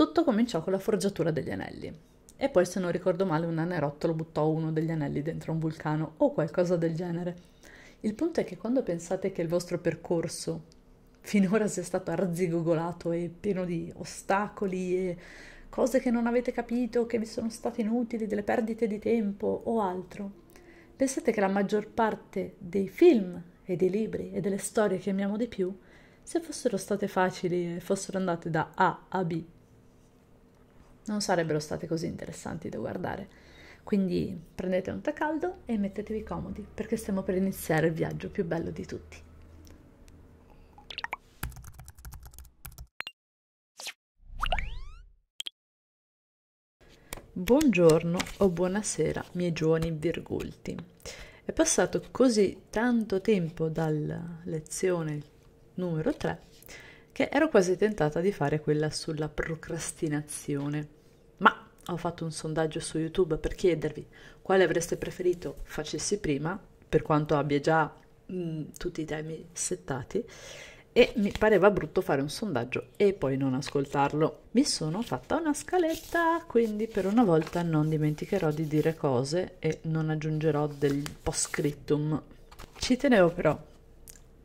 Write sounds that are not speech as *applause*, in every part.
Tutto cominciò con la forgiatura degli anelli. E poi, se non ricordo male, un anerottolo buttò uno degli anelli dentro un vulcano o qualcosa del genere. Il punto è che quando pensate che il vostro percorso finora sia stato arzigogolato e pieno di ostacoli e cose che non avete capito, che vi sono state inutili, delle perdite di tempo o altro, pensate che la maggior parte dei film e dei libri e delle storie che amiamo di più, se fossero state facili e fossero andate da A a B non sarebbero state così interessanti da guardare. Quindi prendete un tè caldo e mettetevi comodi perché stiamo per iniziare il viaggio più bello di tutti. Buongiorno o buonasera, miei giovani virgulti. È passato così tanto tempo dalla lezione numero 3 che ero quasi tentata di fare quella sulla procrastinazione ma ho fatto un sondaggio su YouTube per chiedervi quale avreste preferito facessi prima, per quanto abbia già mh, mm, tutti i temi settati, e mi pareva brutto fare un sondaggio e poi non ascoltarlo. Mi sono fatta una scaletta, quindi per una volta non dimenticherò di dire cose e non aggiungerò del post-scriptum. Ci tenevo però,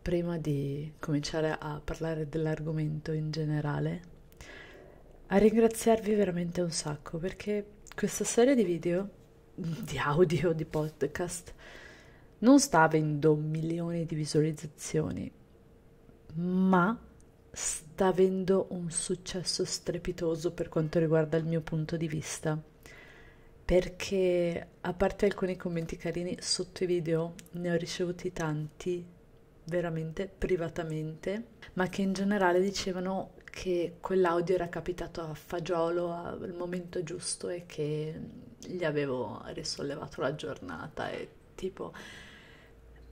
prima di cominciare a parlare dell'argomento in generale, a ringraziarvi veramente un sacco perché questa serie di video, *laughs* di audio, di podcast non sta avendo milioni di visualizzazioni, ma sta avendo un successo strepitoso per quanto riguarda il mio punto di vista. Perché a parte alcuni commenti carini sotto i video, ne ho ricevuti tanti veramente privatamente, ma che in generale dicevano che quell'audio era capitato a fagiolo al momento giusto e che mm, gli avevo risollevato la giornata e tipo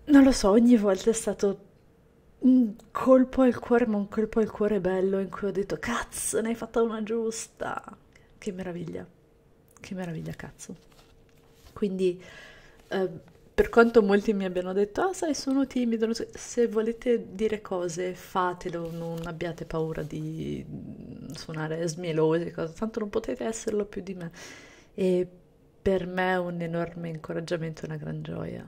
non lo so, ogni volta è stato un colpo al cuore, ma un colpo al cuore bello in cui ho detto cazzo, ne hai fatta una giusta. Che meraviglia. Che meraviglia, cazzo. Quindi eh, per quanto molti mi abbiano detto, ah sai sono timido, se volete dire cose fatelo, non abbiate paura di suonare smielose, tanto non potete esserlo più di me. E per me è un enorme incoraggiamento, una gran gioia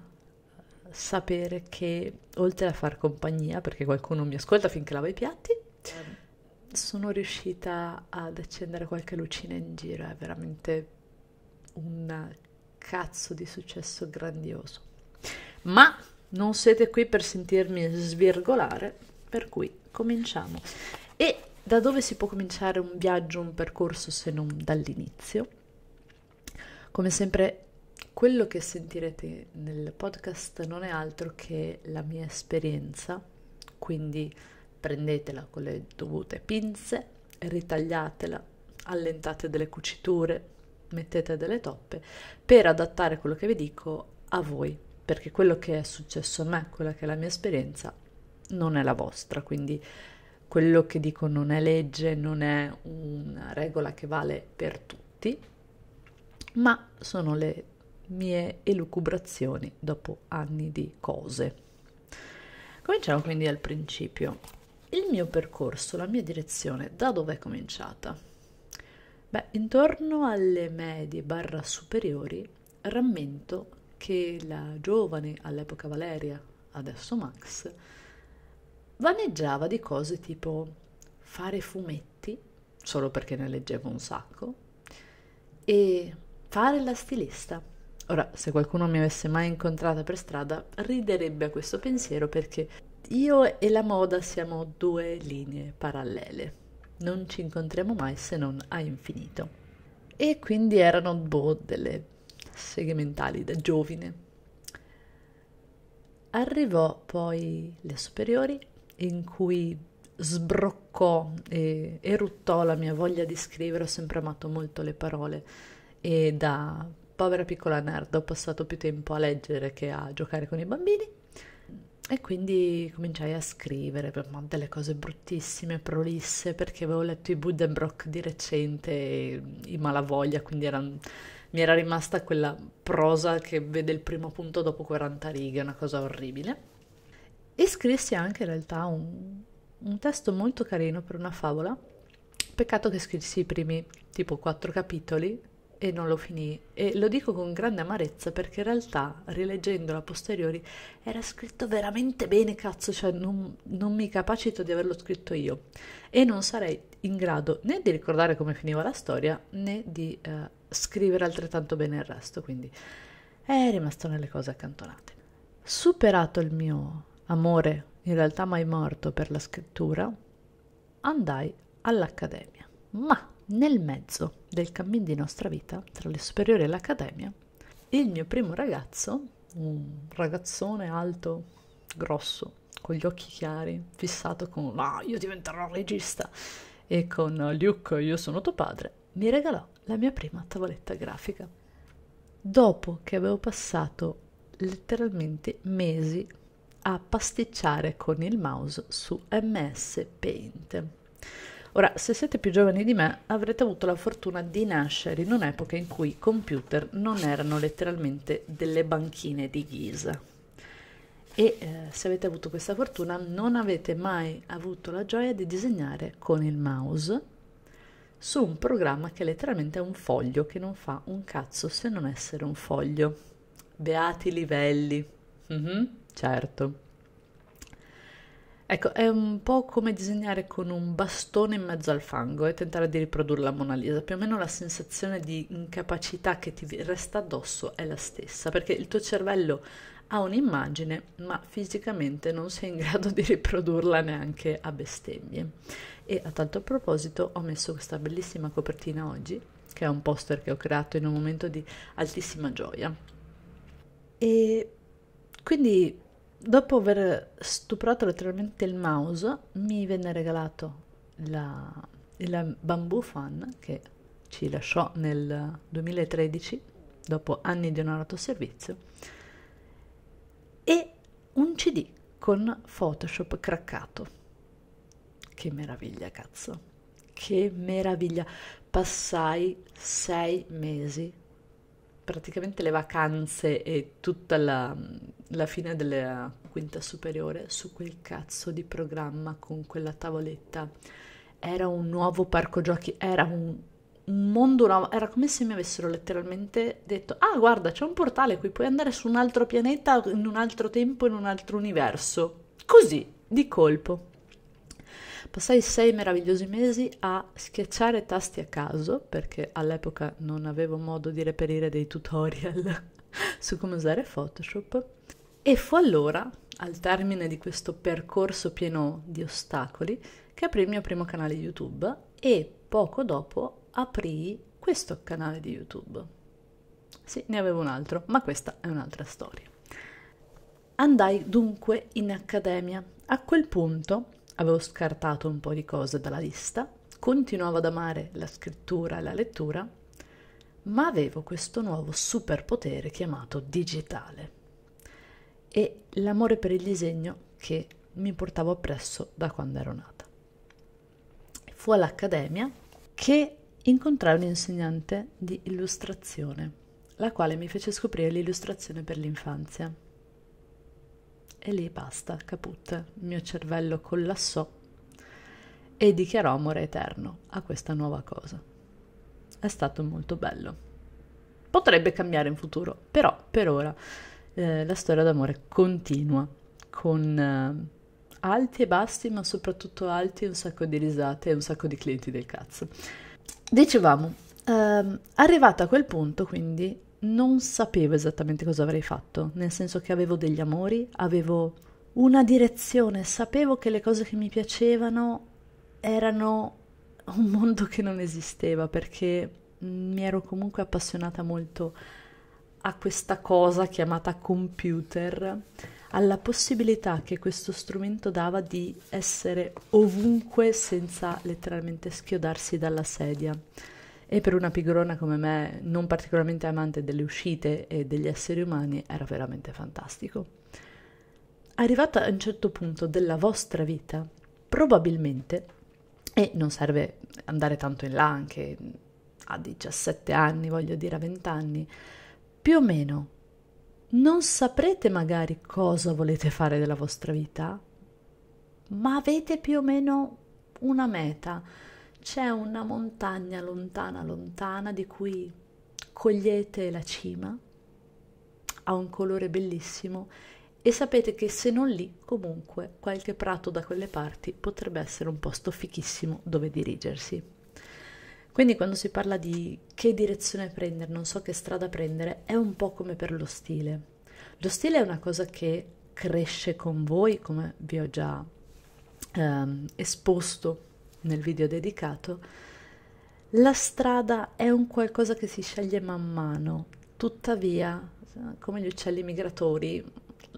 sapere che oltre a far compagnia, perché qualcuno mi ascolta finché lavo i piatti, certo. sono riuscita ad accendere qualche lucina in giro, è veramente un cazzo di successo grandioso. Ma non siete qui per sentirmi svirgolare, per cui cominciamo. E da dove si può cominciare un viaggio, un percorso se non dall'inizio? Come sempre, quello che sentirete nel podcast non è altro che la mia esperienza, quindi prendetela con le dovute pinze, ritagliatela, allentate delle cuciture, mettete delle toppe per adattare quello che vi dico a voi, perché quello che è successo a me, quella che è la mia esperienza, non è la vostra, quindi quello che dico non è legge, non è una regola che vale per tutti, ma sono le mie elucubrazioni dopo anni di cose. Cominciamo quindi al principio. Il mio percorso, la mia direzione, da dove è cominciata? Beh, intorno alle medie barra superiori rammento che la giovane, all'epoca Valeria, adesso Max, vaneggiava di cose tipo fare fumetti, solo perché ne leggevo un sacco, e fare la stilista. Ora, se qualcuno mi avesse mai incontrata per strada, riderebbe a questo pensiero perché io e la moda siamo due linee parallele non ci incontriamo mai se non a infinito. E quindi erano boh delle seghe mentali da giovine. Arrivò poi le superiori in cui sbroccò e eruttò la mia voglia di scrivere, ho sempre amato molto le parole e da povera piccola nerd ho passato più tempo a leggere che a giocare con i bambini e quindi cominciai a scrivere per delle cose bruttissime, prolisse, perché avevo letto i Buddenbrock di recente, e i Malavoglia, quindi era, mi era rimasta quella prosa che vede il primo punto dopo 40 righe, una cosa orribile. E scrissi anche in realtà un, un testo molto carino per una favola, peccato che scrissi i primi tipo quattro capitoli e non lo finì e lo dico con grande amarezza perché in realtà rileggendolo a posteriori era scritto veramente bene cazzo cioè non, non mi capacito di averlo scritto io e non sarei in grado né di ricordare come finiva la storia né di eh, scrivere altrettanto bene il resto quindi è rimasto nelle cose accantonate superato il mio amore in realtà mai morto per la scrittura andai all'accademia ma nel mezzo del cammin di nostra vita, tra le superiori e l'accademia, il mio primo ragazzo, un ragazzone alto, grosso, con gli occhi chiari, fissato con no, io diventerò regista e con Luke io sono tuo padre, mi regalò la mia prima tavoletta grafica. Dopo che avevo passato letteralmente mesi a pasticciare con il mouse su MS Paint. Ora, se siete più giovani di me, avrete avuto la fortuna di nascere in un'epoca in cui i computer non erano letteralmente delle banchine di ghisa. E eh, se avete avuto questa fortuna, non avete mai avuto la gioia di disegnare con il mouse su un programma che letteralmente è un foglio che non fa un cazzo se non essere un foglio. Beati livelli. Mm-hmm, certo. Ecco, è un po' come disegnare con un bastone in mezzo al fango e tentare di riprodurre la Mona Lisa. Più o meno la sensazione di incapacità che ti resta addosso è la stessa, perché il tuo cervello ha un'immagine, ma fisicamente non sei in grado di riprodurla neanche a bestemmie. E a tanto proposito ho messo questa bellissima copertina oggi, che è un poster che ho creato in un momento di altissima gioia. E quindi dopo aver stuprato letteralmente il mouse, mi venne regalato la, il bamboo fan che ci lasciò nel 2013, dopo anni di onorato servizio, e un CD con Photoshop craccato. Che meraviglia, cazzo! Che meraviglia! Passai sei mesi praticamente le vacanze e tutta la, la fine della quinta superiore su quel cazzo di programma con quella tavoletta. Era un nuovo parco giochi, era un mondo nuovo, era come se mi avessero letteralmente detto ah guarda c'è un portale qui, puoi andare su un altro pianeta in un altro tempo, in un altro universo. Così, di colpo. Passai sei meravigliosi mesi a schiacciare tasti a caso, perché all'epoca non avevo modo di reperire dei tutorial *laughs* su come usare Photoshop. E fu allora, al termine di questo percorso pieno di ostacoli, che aprì il mio primo canale YouTube e poco dopo aprì questo canale di YouTube. Sì, ne avevo un altro, ma questa è un'altra storia. Andai dunque in accademia. A quel punto avevo scartato un po' di cose dalla lista, continuavo ad amare la scrittura e la lettura, ma avevo questo nuovo superpotere chiamato digitale e l'amore per il disegno che mi portavo appresso da quando ero nata. Fu all'accademia che incontrai un'insegnante di illustrazione, la quale mi fece scoprire l'illustrazione per l'infanzia e lì basta, caput, il mio cervello collassò e dichiarò amore eterno a questa nuova cosa. È stato molto bello. Potrebbe cambiare in futuro, però per ora eh, la storia d'amore continua con eh, alti e bassi, ma soprattutto alti un sacco di risate e un sacco di clienti del cazzo. Dicevamo, ehm, arrivato a quel punto, quindi non sapevo esattamente cosa avrei fatto, nel senso che avevo degli amori, avevo una direzione, sapevo che le cose che mi piacevano erano un mondo che non esisteva perché mi ero comunque appassionata molto a questa cosa chiamata computer, alla possibilità che questo strumento dava di essere ovunque senza letteralmente schiodarsi dalla sedia e per una pigrona come me, non particolarmente amante delle uscite e degli esseri umani, era veramente fantastico. Arrivata a un certo punto della vostra vita, probabilmente, e non serve andare tanto in là anche a 17 anni, voglio dire a 20 anni, più o meno non saprete magari cosa volete fare della vostra vita, ma avete più o meno una meta c'è una montagna lontana, lontana di cui cogliete la cima, ha un colore bellissimo e sapete che se non lì, comunque, qualche prato da quelle parti potrebbe essere un posto fichissimo dove dirigersi. Quindi quando si parla di che direzione prendere, non so che strada prendere, è un po' come per lo stile. Lo stile è una cosa che cresce con voi, come vi ho già ehm, esposto nel video dedicato, la strada è un qualcosa che si sceglie man mano, tuttavia, come gli uccelli migratori,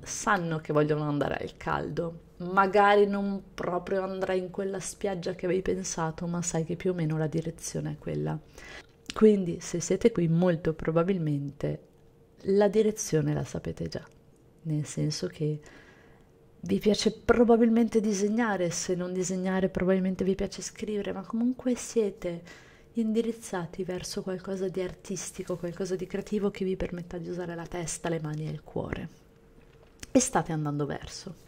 sanno che vogliono andare al caldo, magari non proprio andrai in quella spiaggia che avevi pensato, ma sai che più o meno la direzione è quella. Quindi se siete qui molto probabilmente la direzione la sapete già, nel senso che vi piace probabilmente disegnare, se non disegnare probabilmente vi piace scrivere, ma comunque siete indirizzati verso qualcosa di artistico, qualcosa di creativo che vi permetta di usare la testa, le mani e il cuore. E state andando verso.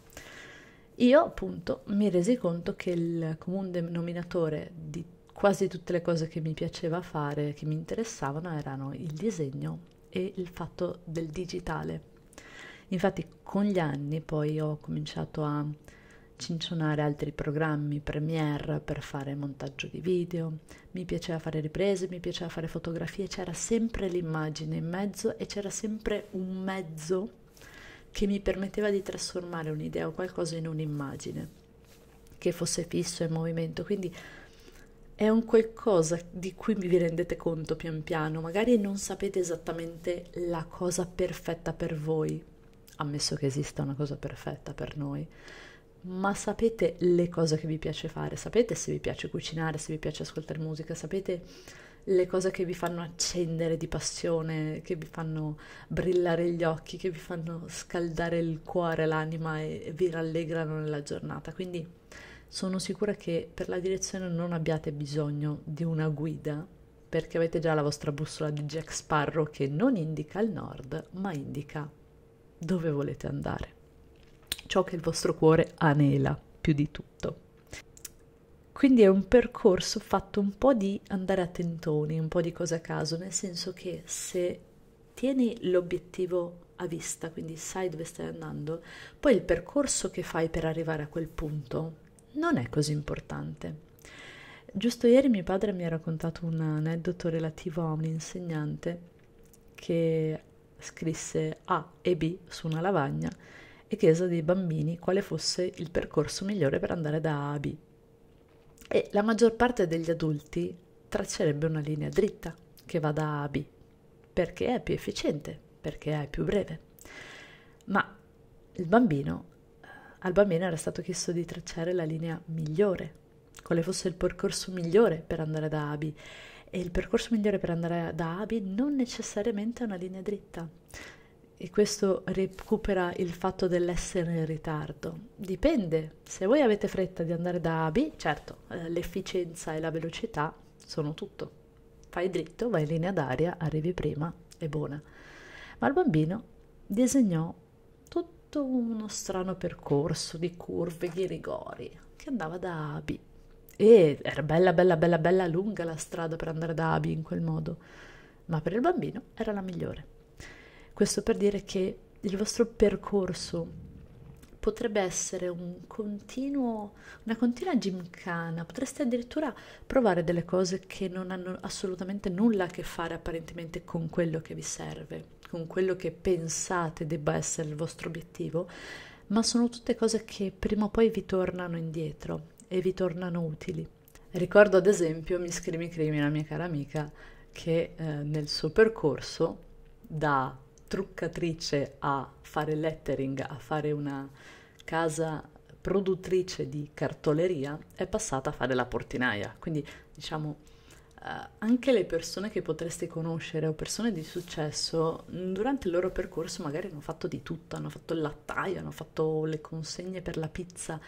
Io appunto mi resi conto che il comune denominatore di quasi tutte le cose che mi piaceva fare, che mi interessavano, erano il disegno e il fatto del digitale Infatti con gli anni poi ho cominciato a cincionare altri programmi, Premiere per fare montaggio di video, mi piaceva fare riprese, mi piaceva fare fotografie, c'era sempre l'immagine in mezzo e c'era sempre un mezzo che mi permetteva di trasformare un'idea o qualcosa in un'immagine che fosse fisso e in movimento, quindi è un qualcosa di cui vi rendete conto pian piano, magari non sapete esattamente la cosa perfetta per voi, ammesso che esista una cosa perfetta per noi, ma sapete le cose che vi piace fare, sapete se vi piace cucinare, se vi piace ascoltare musica, sapete le cose che vi fanno accendere di passione, che vi fanno brillare gli occhi, che vi fanno scaldare il cuore, l'anima e vi rallegrano nella giornata. Quindi sono sicura che per la direzione non abbiate bisogno di una guida, perché avete già la vostra bussola di Jack Sparrow che non indica il nord, ma indica dove volete andare, ciò che il vostro cuore anela più di tutto. Quindi è un percorso fatto un po' di andare a tentoni, un po' di cose a caso, nel senso che se tieni l'obiettivo a vista, quindi sai dove stai andando, poi il percorso che fai per arrivare a quel punto non è così importante. Giusto ieri mio padre mi ha raccontato un aneddoto relativo a un insegnante che scrisse A e B su una lavagna e chiese dei bambini quale fosse il percorso migliore per andare da A a B. E la maggior parte degli adulti traccerebbe una linea dritta che va da A a B, perché è più efficiente, perché è più breve. Ma il bambino, eh, al bambino era stato chiesto di tracciare la linea migliore, quale fosse il percorso migliore per andare da A a B e il percorso migliore per andare da A a B non necessariamente è una linea dritta. E questo recupera il fatto dell'essere in ritardo. Dipende, se voi avete fretta di andare da A a B, certo, eh, l'efficienza e la velocità sono tutto. Fai dritto, vai in linea d'aria, arrivi prima, è buona. Ma il bambino disegnò tutto uno strano percorso di curve, di rigori, che andava da A a B e era bella bella bella bella lunga la strada per andare da Abby in quel modo, ma per il bambino era la migliore. Questo per dire che il vostro percorso potrebbe essere un continuo, una continua gimcana, potreste addirittura provare delle cose che non hanno assolutamente nulla a che fare apparentemente con quello che vi serve, con quello che pensate debba essere il vostro obiettivo, ma sono tutte cose che prima o poi vi tornano indietro e vi tornano utili. Ricordo ad esempio mi scrivi Crimi, una mia cara amica, che eh, nel suo percorso da truccatrice a fare lettering, a fare una casa produttrice di cartoleria, è passata a fare la portinaia. Quindi diciamo eh, anche le persone che potreste conoscere o persone di successo mm, durante il loro percorso magari hanno fatto di tutto, hanno fatto il lattaio, hanno fatto le consegne per la pizza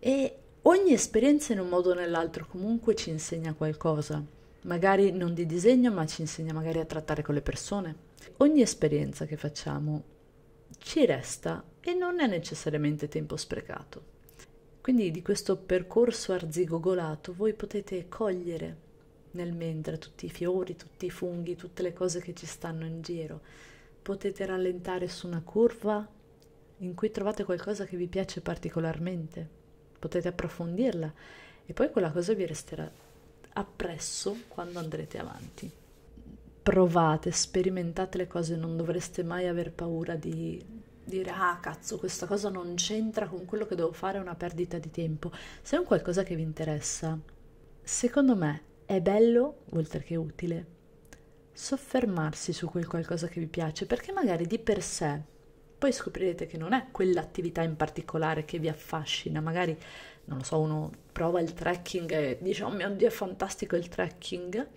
e Ogni esperienza in un modo o nell'altro comunque ci insegna qualcosa, magari non di disegno, ma ci insegna magari a trattare con le persone. Ogni esperienza che facciamo ci resta e non è necessariamente tempo sprecato. Quindi di questo percorso arzigogolato voi potete cogliere nel mentre tutti i fiori, tutti i funghi, tutte le cose che ci stanno in giro. Potete rallentare su una curva in cui trovate qualcosa che vi piace particolarmente potete approfondirla e poi quella cosa vi resterà appresso quando andrete avanti. Provate, sperimentate le cose, non dovreste mai aver paura di dire ah cazzo questa cosa non c'entra con quello che devo fare è una perdita di tempo se è un qualcosa che vi interessa secondo me è bello oltre che utile soffermarsi su quel qualcosa che vi piace perché magari di per sé poi scoprirete che non è quell'attività in particolare che vi affascina, magari non lo so, uno prova il trekking e dice oh mio dio è fantastico il trekking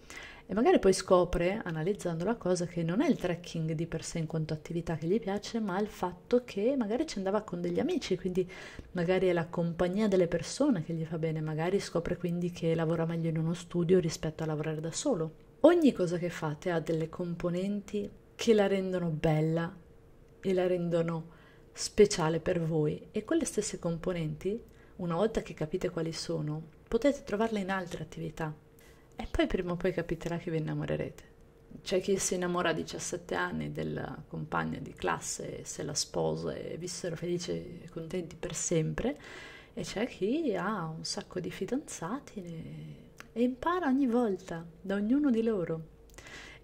e magari poi scopre analizzando la cosa che non è il trekking di per sé in quanto attività che gli piace, ma il fatto che magari ci andava con degli amici, quindi magari è la compagnia delle persone che gli fa bene, magari scopre quindi che lavora meglio in uno studio rispetto a lavorare da solo. Ogni cosa che fate ha delle componenti che la rendono bella e la rendono speciale per voi e quelle stesse componenti, una volta che capite quali sono, potete trovarle in altre attività e poi prima o poi capiterà che vi innamorerete. C'è chi si innamora a 17 anni della compagna di classe, se la sposa e vissero felici e contenti per sempre, e c'è chi ha un sacco di fidanzati e impara ogni volta da ognuno di loro.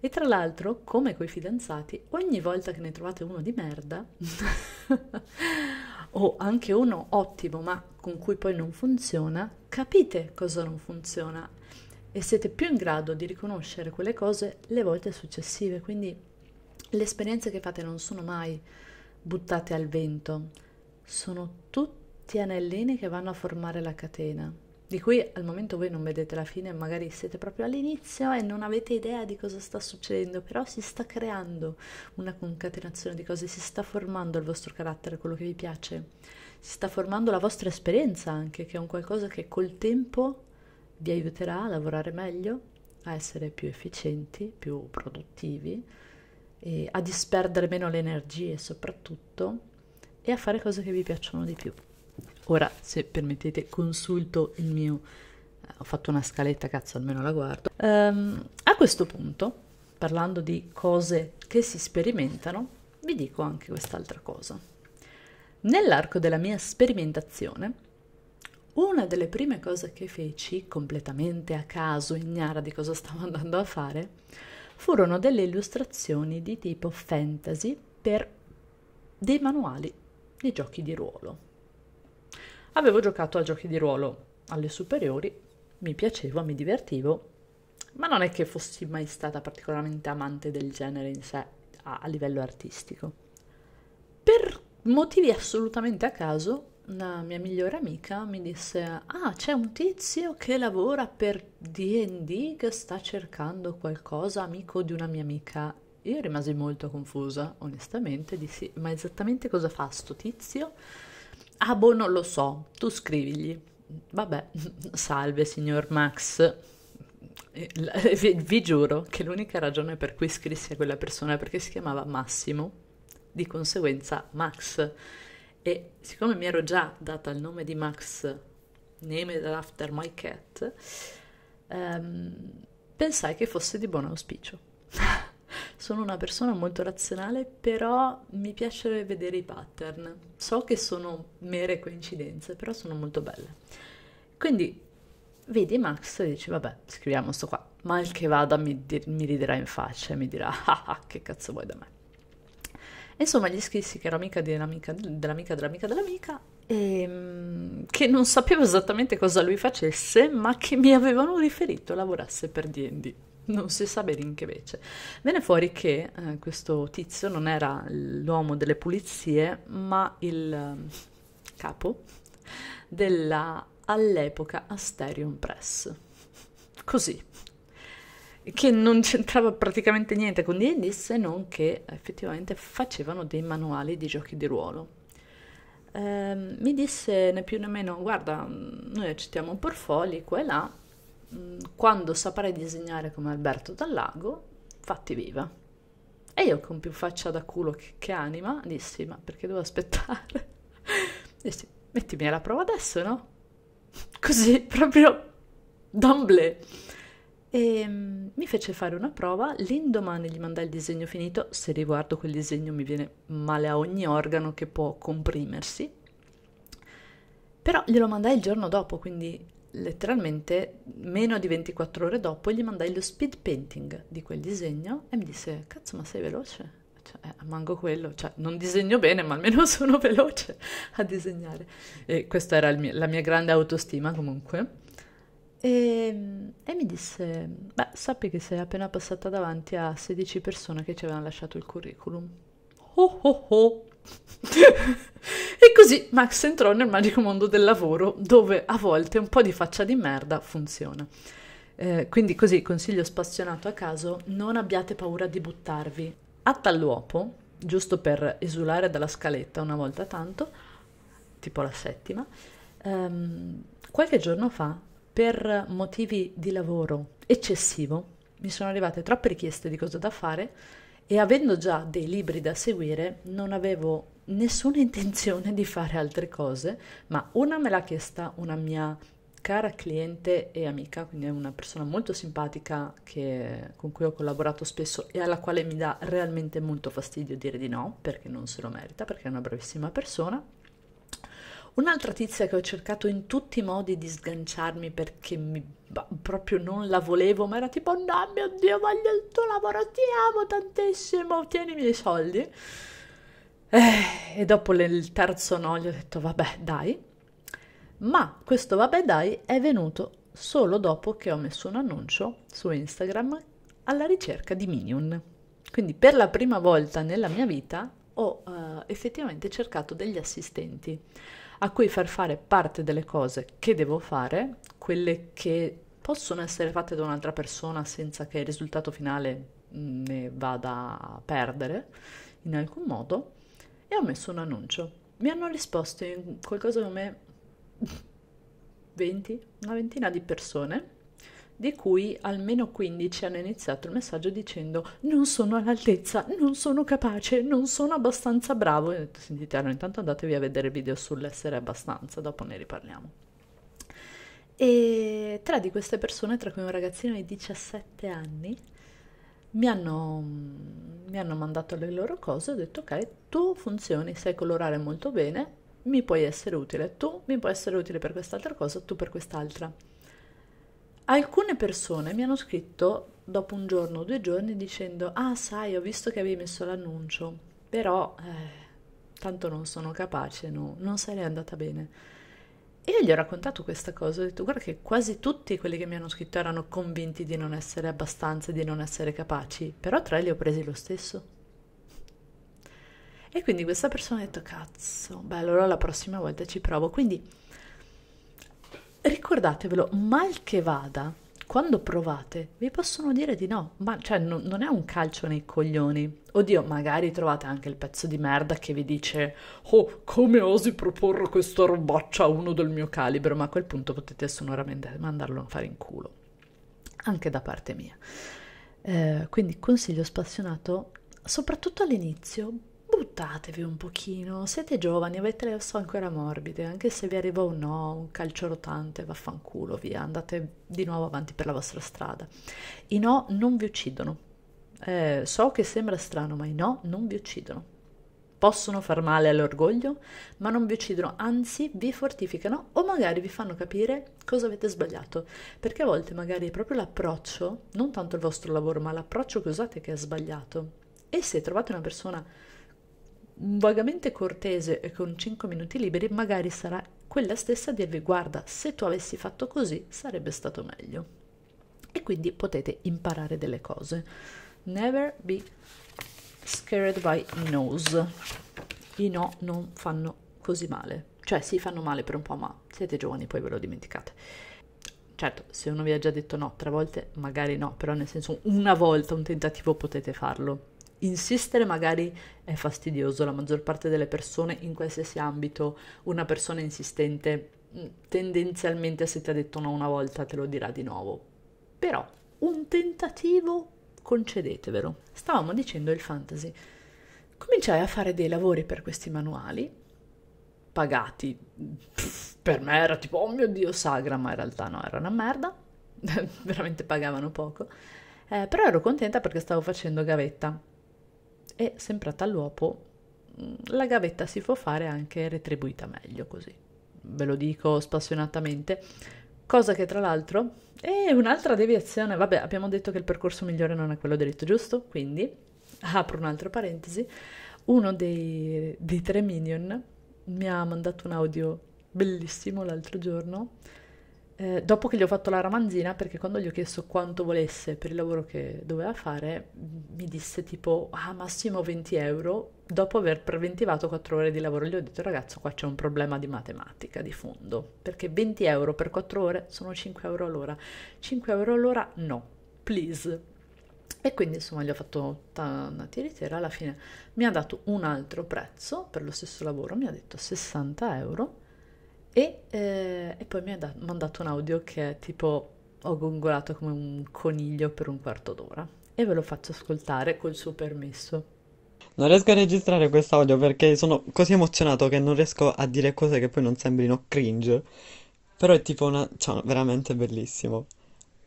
E tra l'altro, come coi fidanzati, ogni volta che ne trovate uno di merda, *laughs* o anche uno ottimo ma con cui poi non funziona, capite cosa non funziona e siete più in grado di riconoscere quelle cose le volte successive. Quindi le esperienze che fate non sono mai buttate al vento, sono tutti anellini che vanno a formare la catena di cui al momento voi non vedete la fine, magari siete proprio all'inizio e non avete idea di cosa sta succedendo, però si sta creando una concatenazione di cose, si sta formando il vostro carattere, quello che vi piace, si sta formando la vostra esperienza anche, che è un qualcosa che col tempo vi aiuterà a lavorare meglio, a essere più efficienti, più produttivi, e a disperdere meno le energie soprattutto e a fare cose che vi piacciono di più ora se permettete consulto il mio eh, ho fatto una scaletta cazzo almeno la guardo um, a questo punto parlando di cose che si sperimentano vi dico anche quest'altra cosa nell'arco della mia sperimentazione una delle prime cose che feci completamente a caso ignara di cosa stavo andando a fare furono delle illustrazioni di tipo fantasy per dei manuali di giochi di ruolo Avevo giocato a giochi di ruolo alle superiori, mi piaceva, mi divertivo, ma non è che fossi mai stata particolarmente amante del genere in sé a, a livello artistico. Per motivi assolutamente a caso, una mia migliore amica mi disse: Ah, c'è un tizio che lavora per DD che sta cercando qualcosa, amico di una mia amica. Io rimasi molto confusa, onestamente, dissi: Ma esattamente cosa fa sto tizio? Ah, boh, non lo so, tu scrivigli. Vabbè, *laughs* salve signor Max. Eh, eh, vi, vi giuro che l'unica ragione per cui scrissi a quella persona è perché si chiamava Massimo, di conseguenza Max. E siccome mi ero già data il nome di Max, named after my cat, ehm, pensai che fosse di buon auspicio. *laughs* sono una persona molto razionale, però mi piace vedere i pattern. So che sono mere coincidenze, però sono molto belle. Quindi vedi Max e dici, vabbè, scriviamo sto qua. Mal che vada mi, di- mi riderà in faccia e mi dirà, ah, ah, ah che cazzo vuoi da me? Insomma, gli scrissi che ero amica dell'amica dell'amica dell'amica dell'amica e che non sapevo esattamente cosa lui facesse, ma che mi avevano riferito lavorasse per D&D non si sa bene in che vece. Venne fuori che eh, questo tizio non era l'uomo delle pulizie, ma il ehm, capo della all'epoca Asterion Press. Così. Che non c'entrava praticamente niente con D&D se non che effettivamente facevano dei manuali di giochi di ruolo. Eh, mi disse né più né meno, guarda, noi accettiamo un portfolio qua e là, quando saprai disegnare come Alberto Dallago, fatti viva. E io con più faccia da culo che, che anima, dissi, ma perché devo aspettare? *laughs* dissi, mettimi alla prova adesso, no? *laughs* Così, proprio d'amblè. E mi fece fare una prova, l'indomani gli mandai il disegno finito, se riguardo quel disegno mi viene male a ogni organo che può comprimersi, però glielo mandai il giorno dopo, quindi letteralmente meno di 24 ore dopo gli mandai lo speed painting di quel disegno e mi disse cazzo ma sei veloce cioè, eh, manco quello, cioè, non disegno bene, ma almeno *laughs* sono veloce a disegnare. E questa era mio, la mia grande autostima comunque. E, ehm, e, mi disse, beh, sappi che sei appena passata davanti a 16 persone che ci avevano lasciato il curriculum. Oh oh oh! così Max entrò nel magico mondo del lavoro, dove a volte un po' di faccia di merda funziona. Eh, quindi così, consiglio spassionato a caso, non abbiate paura di buttarvi. A tal luopo, giusto per esulare dalla scaletta una volta tanto, tipo la settima, ehm, qualche giorno fa, per motivi di lavoro eccessivo, mi sono arrivate troppe richieste di cosa da fare e avendo già dei libri da seguire, non avevo nessuna intenzione di fare altre cose, ma una me l'ha chiesta una mia cara cliente e amica, quindi è una persona molto simpatica che, con cui ho collaborato spesso e alla quale mi dà realmente molto fastidio dire di no, perché non se lo merita, perché è una bravissima persona. Un'altra tizia che ho cercato in tutti i modi di sganciarmi perché mi, bah, proprio non la volevo, ma era tipo no mio Dio voglio il tuo lavoro, ti amo tantissimo, tienimi i miei soldi eh, e dopo il terzo no gli ho detto vabbè dai, ma questo vabbè dai è venuto solo dopo che ho messo un annuncio su Instagram alla ricerca di Minion. Quindi per la prima volta nella mia vita ho eh, effettivamente cercato degli assistenti a cui far fare parte delle cose che devo fare, quelle che possono essere fatte da un'altra persona senza che il risultato finale mm, ne vada a perdere in alcun modo e ho messo un annuncio. Mi hanno risposto in qualcosa come 20, una ventina di persone, di cui almeno 15 hanno iniziato il messaggio dicendo non sono all'altezza, non sono capace, non sono abbastanza bravo. E ho detto, sentite, allora intanto andatevi a vedere il video sull'essere abbastanza, dopo ne riparliamo. E tre di queste persone, tra cui un ragazzino di 17 anni, mi hanno, mi hanno mandato le loro cose, ho detto ok, tu funzioni, sai colorare molto bene, mi puoi essere utile, tu mi puoi essere utile per quest'altra cosa, tu per quest'altra. Alcune persone mi hanno scritto dopo un giorno o due giorni dicendo ah sai ho visto che avevi messo l'annuncio, però eh, tanto non sono capace, no, non sarei andata bene. E io gli ho raccontato questa cosa, ho detto guarda che quasi tutti quelli che mi hanno scritto erano convinti di non essere abbastanza, di non essere capaci, però tre li ho presi lo stesso. E quindi questa persona ha detto cazzo, beh allora la prossima volta ci provo. Quindi ricordatevelo, mal che vada, quando provate vi possono dire di no, ma cioè non, non è un calcio nei coglioni. Oddio, magari trovate anche il pezzo di merda che vi dice Oh, come osi proporre questa robaccia a uno del mio calibro, ma a quel punto potete sonoramente mandarlo a fare in culo. Anche da parte mia. Eh, quindi consiglio spassionato, soprattutto all'inizio, buttatevi un pochino, siete giovani, avete le ossa ancora morbide, anche se vi arriva un no, un calcio rotante, vaffanculo, via, andate di nuovo avanti per la vostra strada. I no non vi uccidono. Eh, so che sembra strano, ma i no non vi uccidono. Possono far male all'orgoglio, ma non vi uccidono, anzi vi fortificano o magari vi fanno capire cosa avete sbagliato, perché a volte magari è proprio l'approccio, non tanto il vostro lavoro, ma l'approccio che usate che è sbagliato. E se trovate una persona vagamente cortese e con 5 minuti liberi magari sarà quella stessa a dirvi guarda se tu avessi fatto così sarebbe stato meglio e quindi potete imparare delle cose never be scared by no's i no non fanno così male cioè si fanno male per un po' ma siete giovani poi ve lo dimenticate certo se uno vi ha già detto no tre volte magari no però nel senso una volta un tentativo potete farlo insistere magari è fastidioso, la maggior parte delle persone in qualsiasi ambito, una persona insistente mm, tendenzialmente se ti ha detto no una volta te lo dirà di nuovo. Però un tentativo concedetevelo. Stavamo dicendo il fantasy. Cominciai a fare dei lavori per questi manuali pagati. per me era tipo oh mio dio sagra, ma in realtà no, era una merda. *laughs* Veramente pagavano poco. Eh, però ero contenta perché stavo facendo gavetta sempre a tal all'uopo mm, la gavetta si può fare anche retribuita meglio così. Ve lo dico spassionatamente. Cosa che tra l'altro è un'altra deviazione. Vabbè, abbiamo detto che il percorso migliore non è quello dritto, giusto? Quindi apro un'altra parentesi. Uno dei, dei tre minion mi ha mandato un audio bellissimo l'altro giorno eh, dopo che gli ho fatto la ramanzina, perché quando gli ho chiesto quanto volesse per il lavoro che doveva fare, mi disse tipo, ah massimo 20 euro, dopo aver preventivato 4 ore di lavoro. Gli ho detto, ragazzo, qua c'è un problema di matematica, di fondo, perché 20 euro per 4 ore sono 5 euro all'ora. 5 euro all'ora no, please. E quindi insomma gli ho fatto una tiritera, alla fine mi ha dato un altro prezzo per lo stesso lavoro, mi ha detto 60 euro e, eh, e poi mi ha da- mandato un audio che tipo ho gongolato come un coniglio per un quarto d'ora e ve lo faccio ascoltare col suo permesso. Non riesco a registrare questo audio perché sono così emozionato che non riesco a dire cose che poi non sembrino cringe. Però è tipo una... cioè, veramente bellissimo.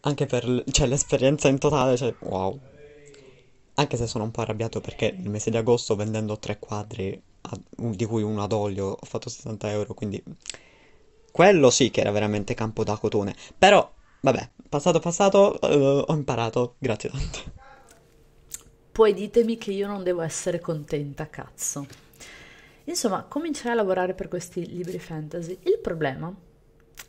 Anche per l- cioè, l'esperienza in totale, cioè, wow. Anche se sono un po' arrabbiato perché il mese di agosto vendendo tre quadri, a- di cui uno ad olio, ho fatto 60 euro, quindi quello sì che era veramente campo da cotone. Però, vabbè, passato passato, uh, ho imparato. Grazie tanto. Poi ditemi che io non devo essere contenta, cazzo. Insomma, cominciai a lavorare per questi libri fantasy. Il problema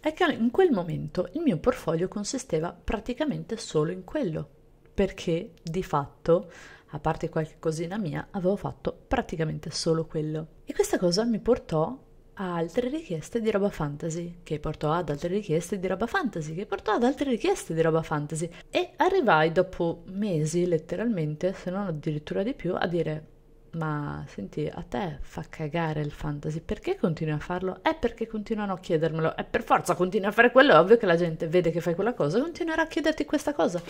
è che in quel momento il mio portfolio consisteva praticamente solo in quello, perché di fatto, a parte qualche cosina mia, avevo fatto praticamente solo quello. E questa cosa mi portò a altre richieste di roba fantasy, che portò ad altre richieste di roba fantasy, che portò ad altre richieste di roba fantasy. E arrivai dopo mesi, letteralmente, se non addirittura di più, a dire ma senti, a te fa cagare il fantasy, perché continui a farlo? È perché continuano a chiedermelo, è per forza continui a fare quello, è ovvio che la gente vede che fai quella cosa, continuerà a chiederti questa cosa.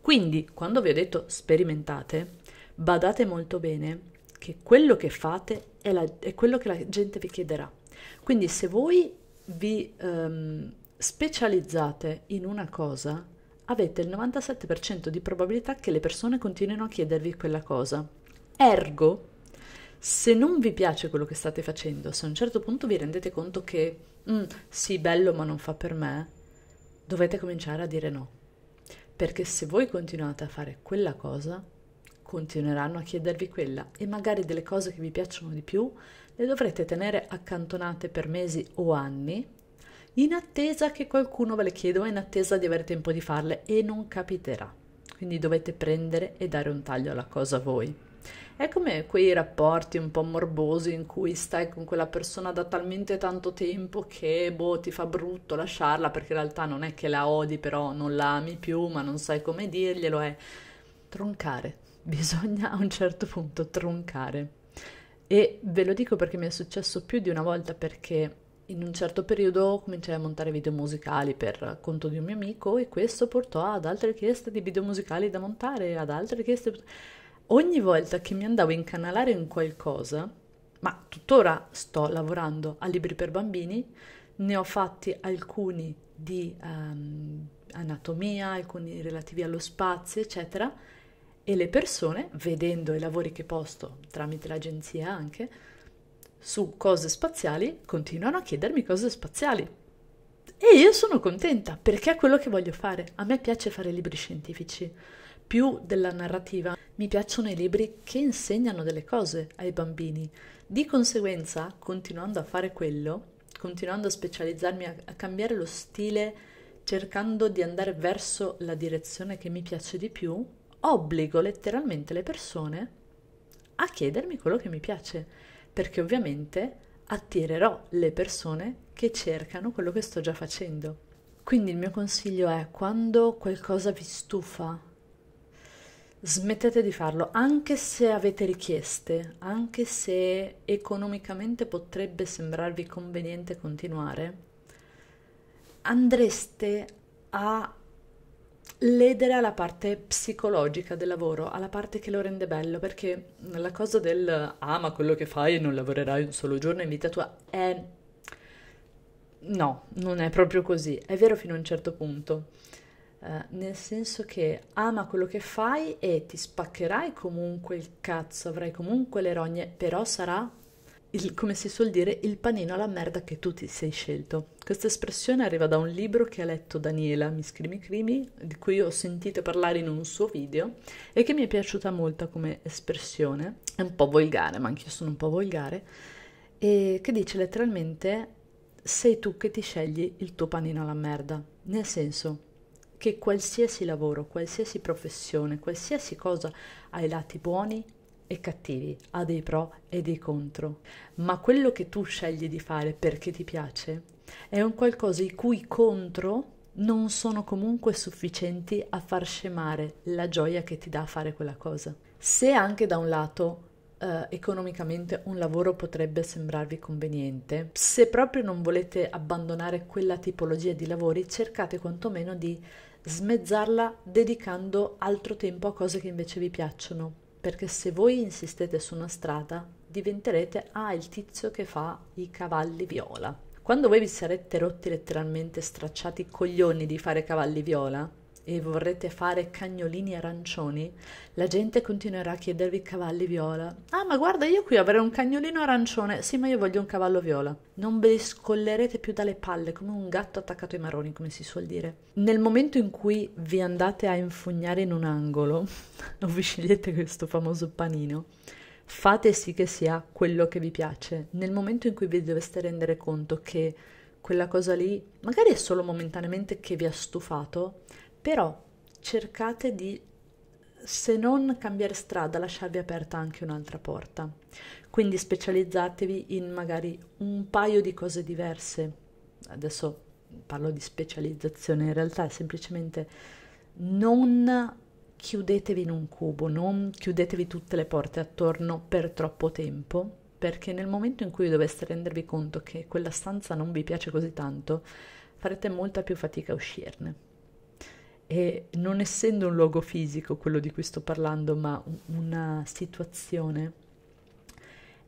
Quindi, quando vi ho detto sperimentate, badate molto bene che quello che fate è, la, è quello che la gente vi chiederà. Quindi se voi vi ehm, specializzate in una cosa, avete il 97% di probabilità che le persone continuino a chiedervi quella cosa. Ergo, se non vi piace quello che state facendo, se a un certo punto vi rendete conto che mm, sì, bello, ma non fa per me, dovete cominciare a dire no. Perché se voi continuate a fare quella cosa, continueranno a chiedervi quella e magari delle cose che vi piacciono di più le dovrete tenere accantonate per mesi o anni in attesa che qualcuno ve le chieda o in attesa di avere tempo di farle e non capiterà. Quindi dovete prendere e dare un taglio alla cosa voi. È come quei rapporti un po' morbosi in cui stai con quella persona da talmente tanto tempo che boh, ti fa brutto lasciarla perché in realtà non è che la odi, però non la ami più, ma non sai come dirglielo, è troncare, bisogna a un certo punto troncare e ve lo dico perché mi è successo più di una volta perché in un certo periodo cominciai a montare video musicali per conto di un mio amico e questo portò ad altre richieste di video musicali da montare, ad altre richieste... Ogni volta che mi andavo a incanalare in qualcosa, ma tuttora sto lavorando a libri per bambini, ne ho fatti alcuni di um, anatomia, alcuni relativi allo spazio, eccetera, e le persone, vedendo i lavori che posto tramite l'agenzia anche, su cose spaziali, continuano a chiedermi cose spaziali. E io sono contenta perché è quello che voglio fare. A me piace fare libri scientifici, più della narrativa. Mi piacciono i libri che insegnano delle cose ai bambini. Di conseguenza, continuando a fare quello, continuando a specializzarmi, a, a cambiare lo stile, cercando di andare verso la direzione che mi piace di più, obbligo letteralmente le persone a chiedermi quello che mi piace, perché ovviamente attirerò le persone che cercano quello che sto già facendo. Quindi il mio consiglio è quando qualcosa vi stufa, smettete di farlo, anche se avete richieste, anche se economicamente potrebbe sembrarvi conveniente continuare, andreste a ledere alla parte psicologica del lavoro, alla parte che lo rende bello, perché la cosa del ah quello che fai e non lavorerai un solo giorno in vita tua è... no, non è proprio così, è vero fino a un certo punto, eh, nel senso che ama ah, quello che fai e ti spaccherai comunque il cazzo, avrai comunque le rogne, però sarà il, come si suol dire, il panino alla merda che tu ti sei scelto. Questa espressione arriva da un libro che ha letto Daniela Miscrimi Crimi, di cui ho sentito parlare in un suo video e che mi è piaciuta molto come espressione. È un po' volgare, ma anch'io sono un po' volgare, e che dice letteralmente sei tu che ti scegli il tuo panino alla merda. Nel senso che qualsiasi lavoro, qualsiasi professione, qualsiasi cosa ha i lati buoni e cattivi, ha dei pro e dei contro, ma quello che tu scegli di fare perché ti piace è un qualcosa i cui contro non sono comunque sufficienti a far scemare la gioia che ti dà fare quella cosa. Se anche da un lato eh, economicamente un lavoro potrebbe sembrarvi conveniente, se proprio non volete abbandonare quella tipologia di lavori, cercate quantomeno di smezzarla dedicando altro tempo a cose che invece vi piacciono perché se voi insistete su una strada diventerete ah il tizio che fa i cavalli viola. Quando voi vi sarete rotti letteralmente stracciati i coglioni di fare cavalli viola, e vorrete fare cagnolini arancioni, la gente continuerà a chiedervi cavalli viola. Ah, ma guarda, io qui avrei un cagnolino arancione. Sì, ma io voglio un cavallo viola. Non ve li scollerete più dalle palle, come un gatto attaccato ai marroni, come si suol dire. Nel momento in cui vi andate a infugnare in un angolo, *laughs* non vi scegliete questo famoso panino, fate sì che sia quello che vi piace. Nel momento in cui vi doveste rendere conto che quella cosa lì, magari è solo momentaneamente che vi ha stufato, però cercate di, se non cambiare strada, lasciarvi aperta anche un'altra porta. Quindi specializzatevi in magari un paio di cose diverse. Adesso parlo di specializzazione, in realtà è semplicemente non chiudetevi in un cubo, non chiudetevi tutte le porte attorno per troppo tempo, perché nel momento in cui doveste rendervi conto che quella stanza non vi piace così tanto, farete molta più fatica a uscirne e non essendo un luogo fisico quello di cui sto parlando, ma una situazione,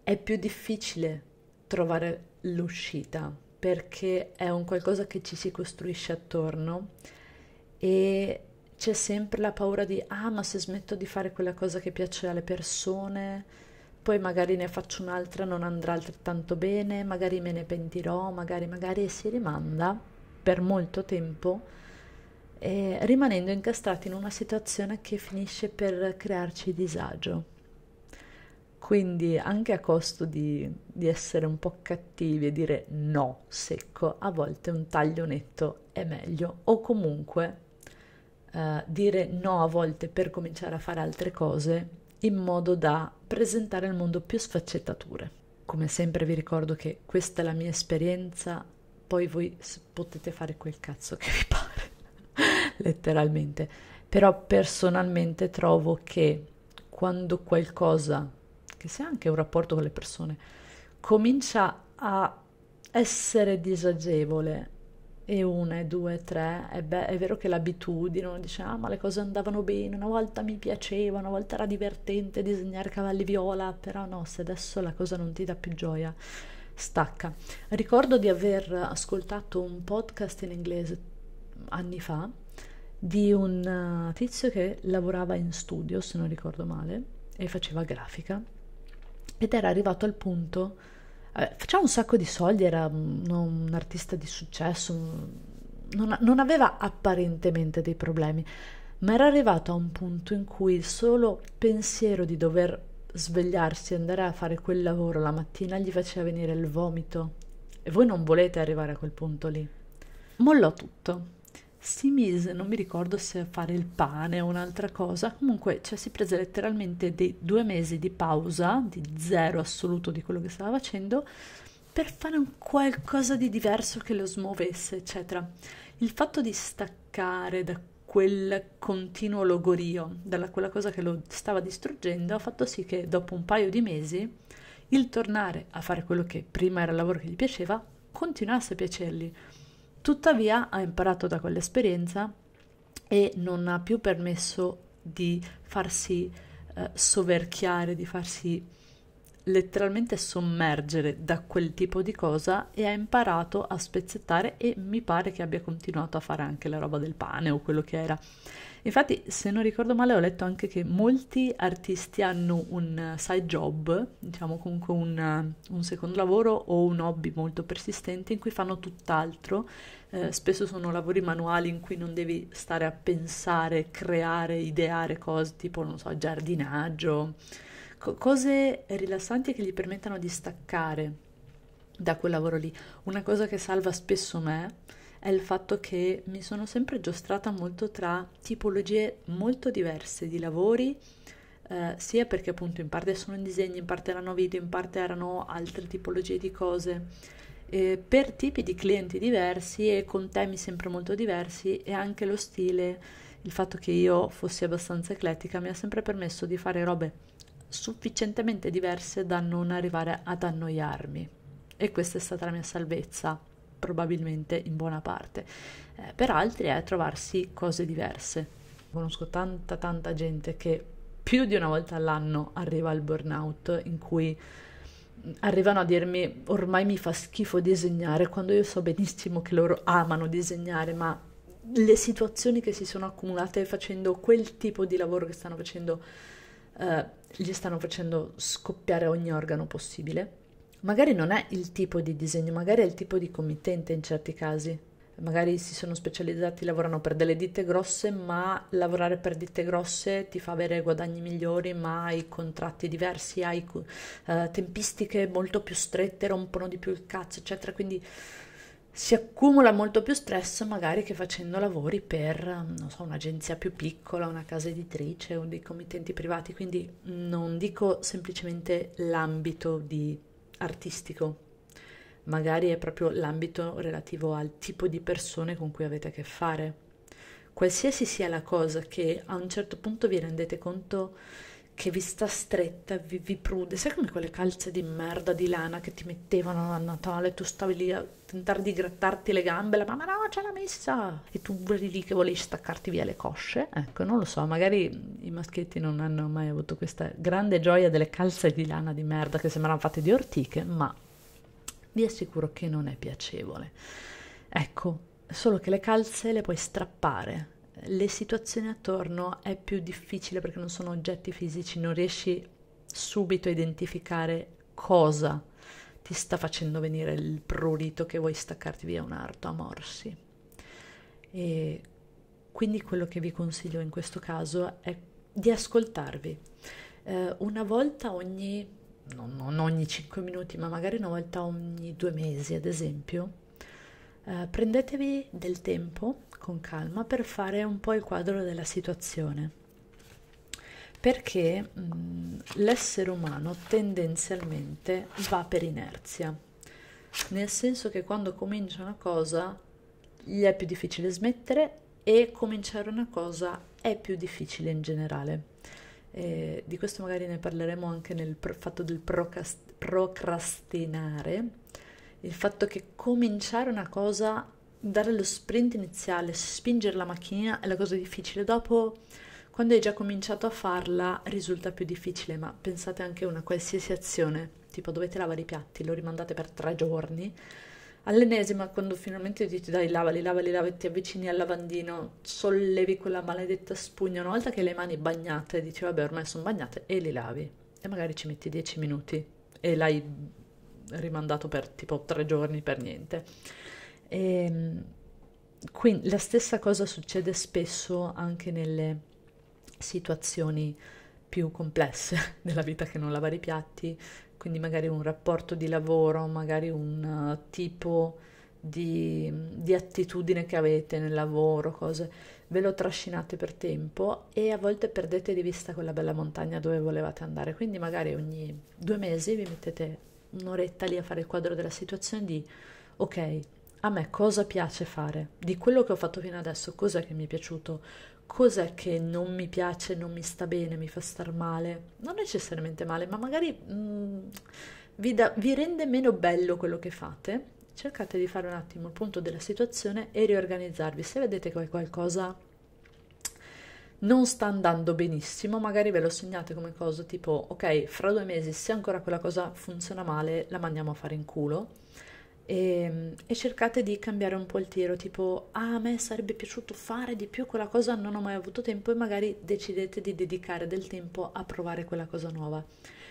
è più difficile trovare l'uscita perché è un qualcosa che ci si costruisce attorno e c'è sempre la paura di ah ma se smetto di fare quella cosa che piace alle persone poi magari ne faccio un'altra non andrà altrettanto bene magari me ne pentirò magari magari e si rimanda per molto tempo eh, rimanendo incastrati in una situazione che finisce per crearci disagio. Quindi anche a costo di, di essere un po' cattivi e dire no secco, a volte un taglio netto è meglio o comunque eh, dire no a volte per cominciare a fare altre cose in modo da presentare al mondo più sfaccettature. Come sempre vi ricordo che questa è la mia esperienza, poi voi potete fare quel cazzo che vi pare. *laughs* letteralmente, però personalmente trovo che quando qualcosa, che sia anche un rapporto con le persone, comincia a essere disagevole e una, e due, tre, e beh, è vero che l'abitudine, uno dice, ah ma le cose andavano bene, una volta mi piaceva, una volta era divertente disegnare cavalli viola, però no, se adesso la cosa non ti dà più gioia, stacca. Ricordo di aver ascoltato un podcast in inglese anni fa, di un eh, tizio che lavorava in studio, se non ricordo male, e faceva grafica ed era arrivato al punto eh, faceva un sacco di soldi, era un, artista di successo, non, non aveva apparentemente dei problemi, ma era arrivato a un punto in cui il solo pensiero di dover svegliarsi e andare a fare quel lavoro la mattina gli faceva venire il vomito. E voi non volete arrivare a quel punto lì. Mollò tutto si mise, non mi ricordo se a fare il pane o un'altra cosa, comunque cioè, si prese letteralmente dei due mesi di pausa, di zero assoluto di quello che stava facendo, per fare un qualcosa di diverso che lo smuovesse, eccetera. Il fatto di staccare da quel continuo logorio, dalla quella cosa che lo stava distruggendo, ha fatto sì che dopo un paio di mesi il tornare a fare quello che prima era il lavoro che gli piaceva continuasse a piacergli Tuttavia ha imparato da quell'esperienza e non ha più permesso di farsi eh, soverchiare, di farsi letteralmente sommergere da quel tipo di cosa e ha imparato a spezzettare e mi pare che abbia continuato a fare anche la roba del pane o quello che era Infatti, se non ricordo male, ho letto anche che molti artisti hanno un eh, side job, diciamo comunque un, eh, un secondo lavoro o un hobby molto persistente in cui fanno tutt'altro. Eh, spesso sono lavori manuali in cui non devi stare a pensare, creare, ideare cose tipo, non so, giardinaggio, co- cose rilassanti che gli permettano di staccare da quel lavoro lì. Una cosa che salva spesso me è il fatto che mi sono sempre giostrata molto tra tipologie molto diverse di lavori, eh, sia perché appunto in parte sono in disegni, in parte erano video, in parte erano altre tipologie di cose, eh, per tipi di clienti diversi e con temi sempre molto diversi e anche lo stile, il fatto che io fossi abbastanza eclettica mi ha sempre permesso di fare robe sufficientemente diverse da non arrivare ad annoiarmi. E questa è stata la mia salvezza probabilmente in buona parte, eh, per altri è trovarsi cose diverse. Conosco tanta tanta gente che più di una volta all'anno arriva al burnout in cui arrivano a dirmi ormai mi fa schifo disegnare quando io so benissimo che loro amano disegnare, ma le situazioni che si sono accumulate facendo quel tipo di lavoro che stanno facendo eh, gli stanno facendo scoppiare ogni organo possibile magari non è il tipo di disegno, magari è il tipo di committente in certi casi. Magari si sono specializzati, lavorano per delle ditte grosse, ma lavorare per ditte grosse ti fa avere guadagni migliori, ma hai contratti diversi, hai uh, tempistiche molto più strette, rompono di più il cazzo, eccetera. Quindi si accumula molto più stress magari che facendo lavori per, so, un'agenzia più piccola, una casa editrice o dei committenti privati, quindi non dico semplicemente l'ambito di artistico, magari è proprio l'ambito relativo al tipo di persone con cui avete a che fare. Qualsiasi sia la cosa che a un certo punto vi rendete conto che vi sta stretta, vi, vi prude, sai come quelle calze di merda di lana che ti mettevano a Natale, tu stavi lì a tentare di grattarti le gambe, la mamma no, ce l'ha messa, e tu eri lì che volevi staccarti via le cosce, ecco, non lo so, magari i maschietti non hanno mai avuto questa grande gioia delle calze di lana di merda che sembrano fatte di ortiche, ma vi assicuro che non è piacevole. Ecco, solo che le calze le puoi strappare le situazioni attorno è più difficile perché non sono oggetti fisici, non riesci subito a identificare cosa ti sta facendo venire il prurito che vuoi staccarti via un arto a morsi. E quindi quello che vi consiglio in questo caso è di ascoltarvi. Eh, una volta ogni, non, non ogni 5 minuti, ma magari una volta ogni due mesi, ad esempio, eh, prendetevi del tempo con calma per fare un po' il quadro della situazione perché mh, mm, l'essere umano tendenzialmente va per inerzia nel senso che quando comincia una cosa gli è più difficile smettere e cominciare una cosa è più difficile in generale eh, di questo magari ne parleremo anche nel fatto del procrast procrastinare il fatto che cominciare una cosa dare lo sprint iniziale, spingere la macchinina è la cosa difficile, dopo quando hai già cominciato a farla risulta più difficile, ma pensate anche a una qualsiasi azione, tipo dovete lavare i piatti, lo rimandate per tre giorni, all'ennesima quando finalmente dici dai lavali, lavali, lavali, ti avvicini al lavandino, sollevi quella maledetta spugna, una volta che le mani bagnate dici vabbè ormai sono bagnate e li lavi e magari ci metti dieci minuti e l'hai rimandato per tipo tre giorni per niente. E, ehm, quindi la stessa cosa succede spesso anche nelle situazioni più complesse *laughs* della vita che non lavare i piatti, quindi magari un rapporto di lavoro, magari un uh, tipo di, di attitudine che avete nel lavoro, cose, ve lo trascinate per tempo e a volte perdete di vista quella bella montagna dove volevate andare, quindi magari ogni due mesi vi mettete un'oretta lì a fare il quadro della situazione di ok, a me cosa piace fare, di quello che ho fatto fino adesso, cos'è che mi è piaciuto, cos'è che non mi piace, non mi sta bene, mi fa star male, non necessariamente male, ma magari mh, mm, vi, da, vi rende meno bello quello che fate. Cercate di fare un attimo il punto della situazione e riorganizzarvi. Se vedete che qualcosa non sta andando benissimo, magari ve lo segnate come cosa tipo ok, fra due mesi se ancora quella cosa funziona male la mandiamo a fare in culo e, ehm, e, cercate di cambiare un po' il tiro, tipo ah, a me sarebbe piaciuto fare di più quella cosa, non ho mai avuto tempo e magari decidete di dedicare del tempo a provare quella cosa nuova.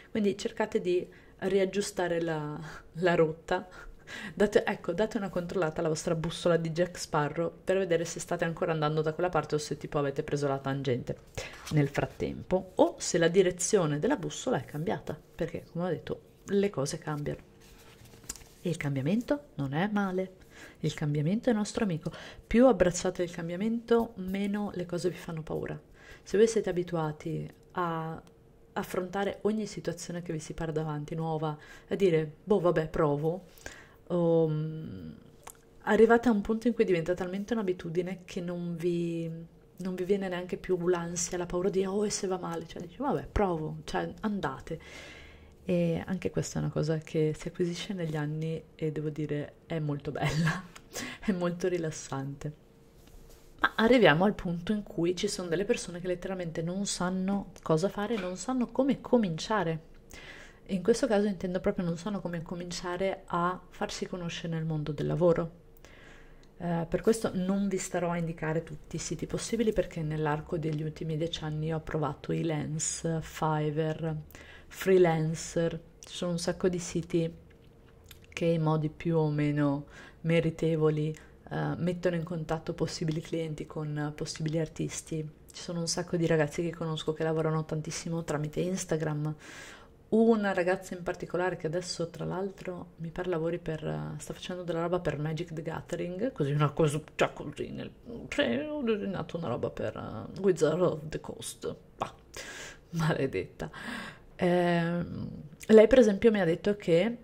Quindi cercate di riaggiustare la, la rotta. Date, ecco, date una controllata alla vostra bussola di Jack Sparrow per vedere se state ancora andando da quella parte o se tipo avete preso la tangente nel frattempo o se la direzione della bussola è cambiata, perché come ho detto le cose cambiano. Il cambiamento non è male. Il cambiamento è nostro amico. Più abbracciate il cambiamento, meno le cose vi fanno paura. Se voi siete abituati a affrontare ogni situazione che vi si para davanti, nuova, a dire, boh, vabbè, provo, um, arrivate a un punto in cui diventa talmente un'abitudine che non vi, non vi viene neanche più l'ansia, la paura di, oh, e se va male? Cioè, dici, vabbè, provo, cioè, andate e anche questa è una cosa che si acquisisce negli anni e devo dire è molto bella, *laughs* è molto rilassante. Ma arriviamo al punto in cui ci sono delle persone che letteralmente non sanno cosa fare, non sanno come cominciare. In questo caso intendo proprio non sanno come cominciare a farsi conoscere nel mondo del lavoro. Eh, per questo non vi starò a indicare tutti i siti possibili perché nell'arco degli ultimi dieci anni ho provato i Lens, Fiverr, freelancer, ci sono un sacco di siti che in modi più o meno meritevoli eh, mettono in contatto possibili clienti con possibili artisti. Ci sono un sacco di ragazzi che conosco che lavorano tantissimo tramite Instagram. Una ragazza in particolare che adesso tra l'altro mi pare lavori per... Eh, sta facendo della roba per Magic the Gathering, così una cosa già così, nel, cioè, ho disegnato una roba per uh, Wizard of the Coast, bah, maledetta. Eh, lei per esempio mi ha detto che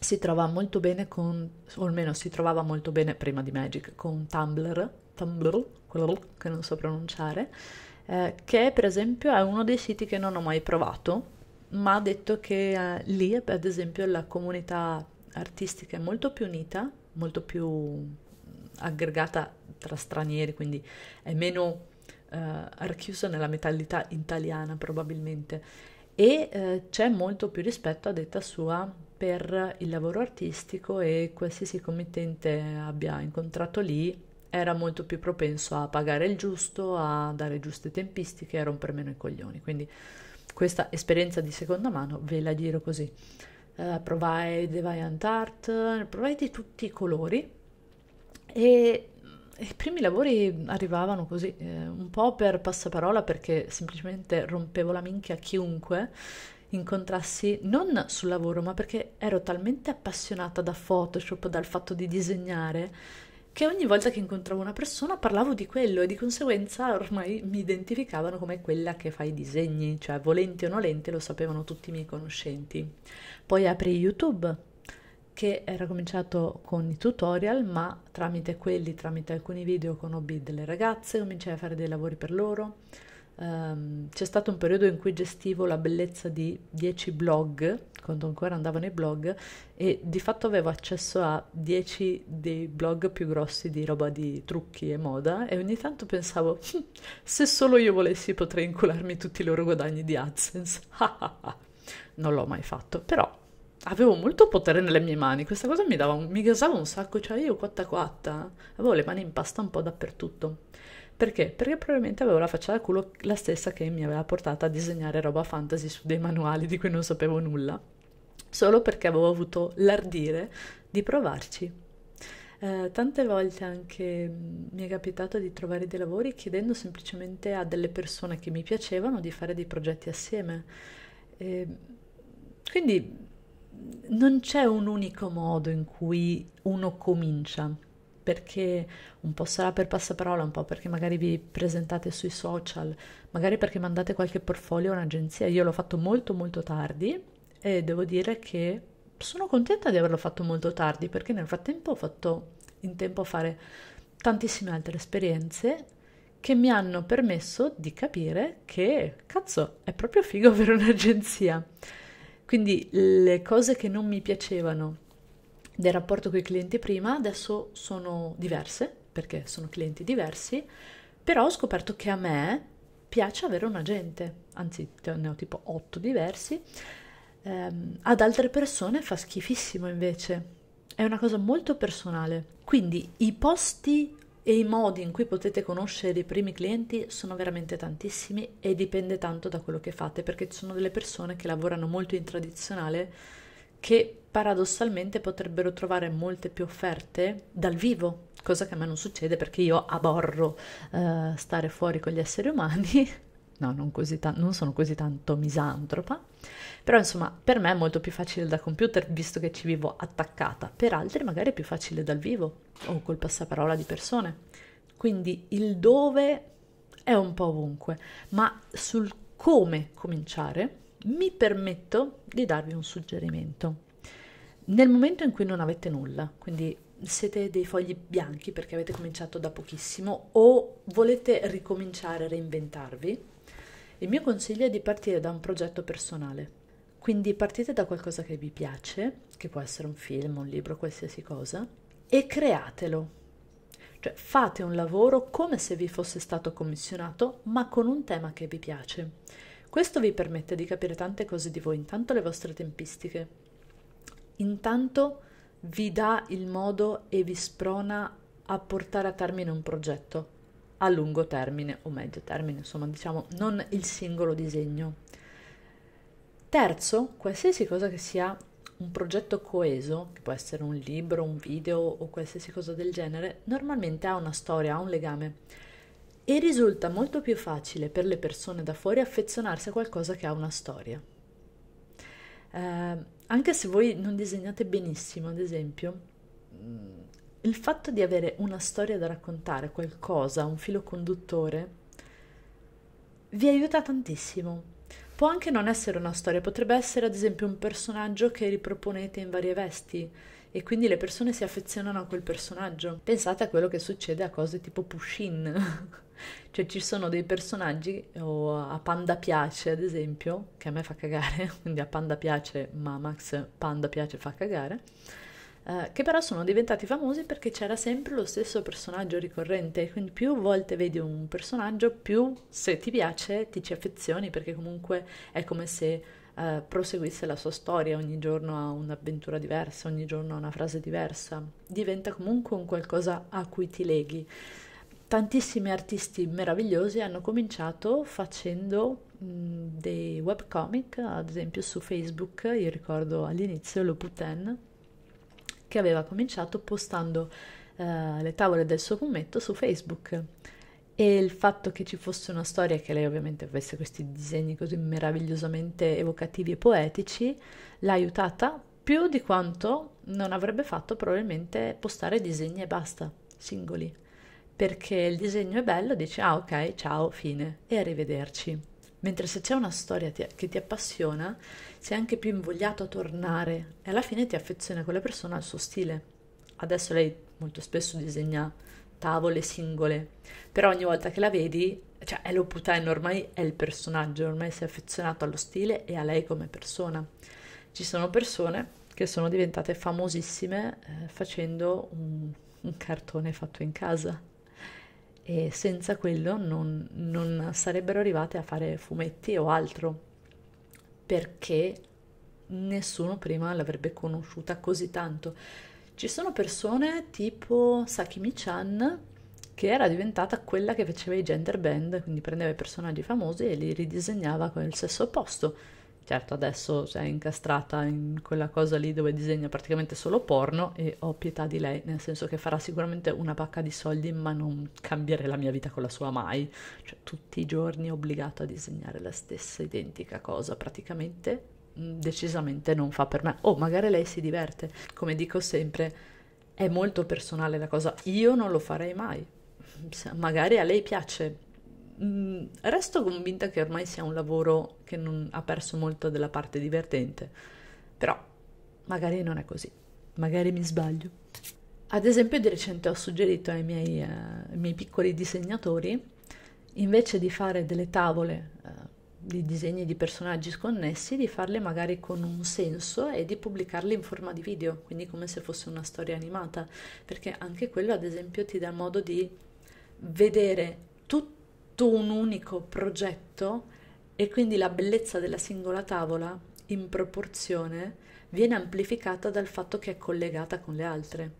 si trova molto bene con, o almeno si trovava molto bene prima di Magic, con Tumblr, Tumblr, quello che non so pronunciare, eh, che per esempio è uno dei siti che non ho mai provato, ma ha detto che eh, lì ad esempio la comunità artistica è molto più unita, molto più aggregata tra stranieri, quindi è meno eh, archiusa nella mentalità italiana probabilmente e eh, c'è molto più rispetto a detta sua per il lavoro artistico e qualsiasi committente abbia incontrato lì era molto più propenso a pagare il giusto, a dare giuste tempistiche a rompere meno i coglioni. Quindi questa esperienza di seconda mano ve la giro così. Uh, provai Deviant Art, provai di tutti i colori e i primi lavori arrivavano così, eh, un po' per passaparola perché semplicemente rompevo la minchia a chiunque incontrassi, non sul lavoro, ma perché ero talmente appassionata da Photoshop, dal fatto di disegnare, che ogni volta che incontravo una persona parlavo di quello e di conseguenza ormai mi identificavano come quella che fa i disegni, cioè volenti o nolenti lo sapevano tutti i miei conoscenti. Poi apri YouTube che era cominciato con i tutorial, ma tramite quelli, tramite alcuni video conobbi delle ragazze, cominciai a fare dei lavori per loro. Um, c'è stato un periodo in cui gestivo la bellezza di 10 blog, quando ancora andavo nei blog, e di fatto avevo accesso a 10 dei blog più grossi di roba di trucchi e moda, e ogni tanto pensavo, *laughs* se solo io volessi potrei incularmi tutti i loro guadagni di AdSense. *laughs* non l'ho mai fatto, però avevo molto potere nelle mie mani, questa cosa mi, dava, mi gasava un sacco, cioè io cotta cotta, avevo le mani in pasta un po' dappertutto. Perché? Perché probabilmente avevo la faccia da culo la stessa che mi aveva portata a disegnare roba fantasy su dei manuali di cui non sapevo nulla, solo perché avevo avuto l'ardire di provarci. Eh, tante volte anche mi è capitato di trovare dei lavori chiedendo semplicemente a delle persone che mi piacevano di fare dei progetti assieme. E ehm, quindi non c'è un unico modo in cui uno comincia, perché un po' sarà per passaparola, un po' perché magari vi presentate sui social, magari perché mandate qualche portfolio a un'agenzia. Io l'ho fatto molto molto tardi e devo dire che sono contenta di averlo fatto molto tardi perché nel frattempo ho fatto in tempo a fare tantissime altre esperienze che mi hanno permesso di capire che cazzo è proprio figo avere un'agenzia. Quindi le cose che non mi piacevano del rapporto con i clienti prima adesso sono diverse, perché sono clienti diversi, però ho scoperto che a me piace avere un agente, anzi ne ho tipo otto diversi, ehm, ad altre persone fa schifissimo invece, è una cosa molto personale. Quindi i posti e i modi in cui potete conoscere i primi clienti sono veramente tantissimi e dipende tanto da quello che fate perché ci sono delle persone che lavorano molto in tradizionale che paradossalmente potrebbero trovare molte più offerte dal vivo, cosa che a me non succede perché io aborro eh, stare fuori con gli esseri umani *laughs* no, non, così ta- non sono così tanto misantropa, però insomma per me è molto più facile da computer visto che ci vivo attaccata, per altri magari è più facile dal vivo o col passaparola di persone, quindi il dove è un po' ovunque, ma sul come cominciare mi permetto di darvi un suggerimento. Nel momento in cui non avete nulla, quindi siete dei fogli bianchi perché avete cominciato da pochissimo o volete ricominciare a reinventarvi, il mio consiglio è di partire da un progetto personale. Quindi partite da qualcosa che vi piace, che può essere un film, un libro, qualsiasi cosa, e createlo. Cioè fate un lavoro come se vi fosse stato commissionato, ma con un tema che vi piace. Questo vi permette di capire tante cose di voi, intanto le vostre tempistiche, intanto vi dà il modo e vi sprona a portare a termine un progetto a lungo termine o medio termine, insomma diciamo non il singolo disegno. Terzo, qualsiasi cosa che sia un progetto coeso, che può essere un libro, un video o qualsiasi cosa del genere, normalmente ha una storia, ha un legame e risulta molto più facile per le persone da fuori affezionarsi a qualcosa che ha una storia. Eh, anche se voi non disegnate benissimo, ad esempio, mm, il fatto di avere una storia da raccontare, qualcosa, un filo conduttore, vi aiuta tantissimo. Può anche non essere una storia, potrebbe essere ad esempio un personaggio che riproponete in varie vesti e quindi le persone si affezionano a quel personaggio. Pensate a quello che succede a cose tipo Pushin, *laughs* cioè ci sono dei personaggi, o a Panda piace ad esempio, che a me fa cagare, *laughs* quindi a Panda piace, ma Max Panda piace fa cagare eh, che però sono diventati famosi perché c'era sempre lo stesso personaggio ricorrente, quindi più volte vedi un personaggio, più se ti piace ti ci affezioni perché comunque è come se eh, proseguisse la sua storia, ogni giorno ha un'avventura diversa, ogni giorno ha una frase diversa, diventa comunque un qualcosa a cui ti leghi. Tantissimi artisti meravigliosi hanno cominciato facendo mm, dei webcomic, ad esempio su Facebook, io ricordo all'inizio Loputin, che aveva cominciato postando eh, le tavole del suo fumetto su Facebook. E il fatto che ci fosse una storia che lei ovviamente avesse questi disegni così meravigliosamente evocativi e poetici l'ha aiutata più di quanto non avrebbe fatto probabilmente postare disegni e basta, singoli. Perché il disegno è bello, dice ah ok, ciao, fine e arrivederci. Mentre se c'è una storia ti, che ti appassiona, sei anche più invogliato a tornare e alla fine ti affeziona quella persona al suo stile. Adesso lei molto spesso disegna tavole singole, però ogni volta che la vedi, cioè è l'oputine, ormai è il personaggio, ormai sei affezionato allo stile e a lei come persona. Ci sono persone che sono diventate famosissime eh, facendo un, un cartone fatto in casa e senza quello non, non sarebbero arrivate a fare fumetti o altro perché nessuno prima l'avrebbe conosciuta così tanto. Ci sono persone tipo Sakimi-chan che era diventata quella che faceva i gender band, quindi prendeva i personaggi famosi e li ridisegnava con il sesso opposto. Certo, adesso è incastrata in quella cosa lì dove disegna praticamente solo porno e ho pietà di lei, nel senso che farà sicuramente una pacca di soldi, ma non cambiare la mia vita con la sua mai. Cioè, tutti i giorni è obbligato a disegnare la stessa identica cosa, praticamente mm, decisamente non fa per me. O oh, magari lei si diverte, come dico sempre, è molto personale la cosa, io non lo farei mai. Magari a lei piace Mm, resto convinta che ormai sia un lavoro che non ha perso molto della parte divertente, però magari non è così, magari mi sbaglio. Ad esempio di recente ho suggerito ai miei, eh, ai miei piccoli disegnatori, invece di fare delle tavole eh, di disegni di personaggi sconnessi, di farle magari con un senso e di pubblicarle in forma di video, quindi come se fosse una storia animata, perché anche quello ad esempio ti dà modo di vedere tutti tutto un unico progetto e quindi la bellezza della singola tavola in proporzione viene amplificata dal fatto che è collegata con le altre.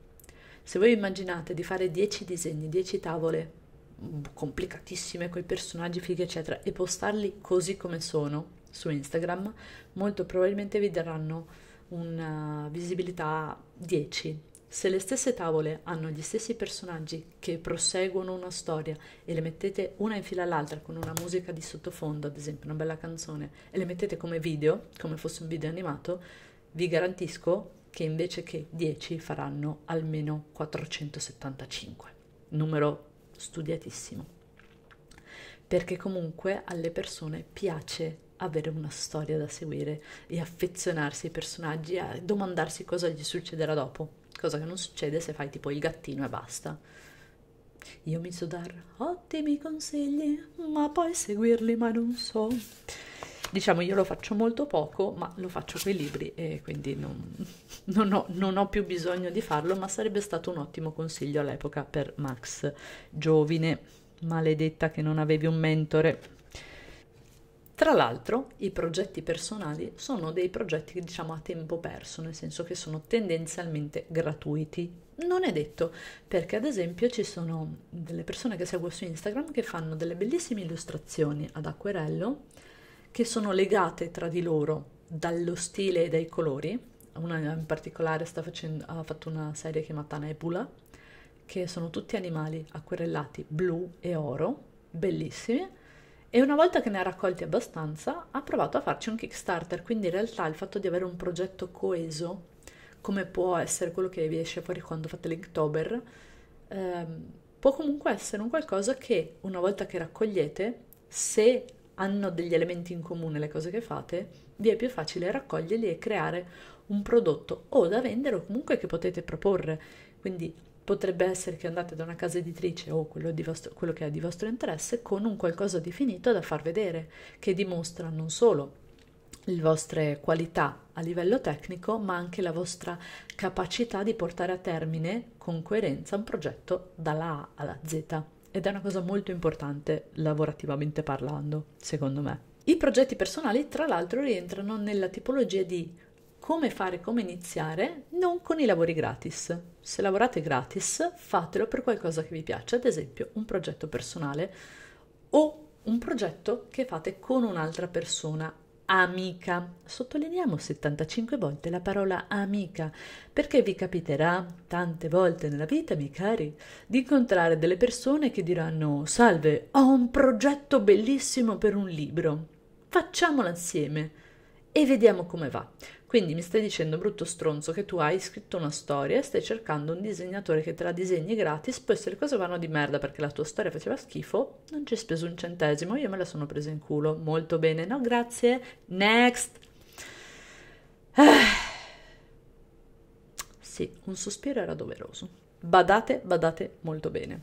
Se voi immaginate di fare 10 disegni, 10 tavole mm, complicatissime con i personaggi fighi eccetera e postarli così come sono su Instagram, molto probabilmente vi daranno una visibilità 10 se le stesse tavole hanno gli stessi personaggi che proseguono una storia e le mettete una in fila all'altra con una musica di sottofondo, ad esempio una bella canzone, e le mettete come video, come fosse un video animato, vi garantisco che invece che 10 faranno almeno 475, numero studiatissimo. Perché comunque alle persone piace avere una storia da seguire e affezionarsi ai personaggi, a domandarsi cosa gli succederà dopo cosa che non succede se fai tipo il gattino e basta. Io mi so dar ottimi consigli, ma poi seguirli ma non so. Diciamo io lo faccio molto poco, ma lo faccio con i libri e quindi non, non, ho, non ho più bisogno di farlo, ma sarebbe stato un ottimo consiglio all'epoca per Max, giovine, maledetta che non avevi un mentore. Tra l'altro i progetti personali sono dei progetti diciamo a tempo perso, nel senso che sono tendenzialmente gratuiti. Non è detto, perché ad esempio ci sono delle persone che seguo su Instagram che fanno delle bellissime illustrazioni ad acquerello che sono legate tra di loro dallo stile e dai colori. Una in particolare facendo, ha fatto una serie chiamata Nebula, che sono tutti animali acquerellati blu e oro, bellissimi e una volta che ne ha raccolti abbastanza, ha provato a farci un Kickstarter, quindi in realtà il fatto di avere un progetto coeso, come può essere quello che vi esce fuori quando fate l'Inktober, ehm, può comunque essere un qualcosa che una volta che raccogliete, se hanno degli elementi in comune le cose che fate, vi è più facile raccoglierli e creare un prodotto o da vendere o comunque che potete proporre. Quindi potrebbe essere che andate da una casa editrice o quello, vostro, quello che è di vostro interesse con un qualcosa di finito da far vedere, che dimostra non solo le vostre qualità a livello tecnico, ma anche la vostra capacità di portare a termine con coerenza un progetto dalla A alla Z. Ed è una cosa molto importante lavorativamente parlando, secondo me. I progetti personali, tra l'altro, rientrano nella tipologia di come fare, come iniziare, non con i lavori gratis. Se lavorate gratis, fatelo per qualcosa che vi piace, ad esempio un progetto personale o un progetto che fate con un'altra persona amica. Sottolineiamo 75 volte la parola amica, perché vi capiterà tante volte nella vita, miei cari, di incontrare delle persone che diranno salve, ho un progetto bellissimo per un libro, facciamolo insieme e vediamo come va. Quindi mi stai dicendo, brutto stronzo, che tu hai scritto una storia e stai cercando un disegnatore che te la disegni gratis, poi se le cose vanno di merda perché la tua storia faceva schifo, non ci hai speso un centesimo, io me la sono presa in culo. Molto bene, no grazie. Next. *sighs* Sì, un sospiro era doveroso. Badate, badate molto bene.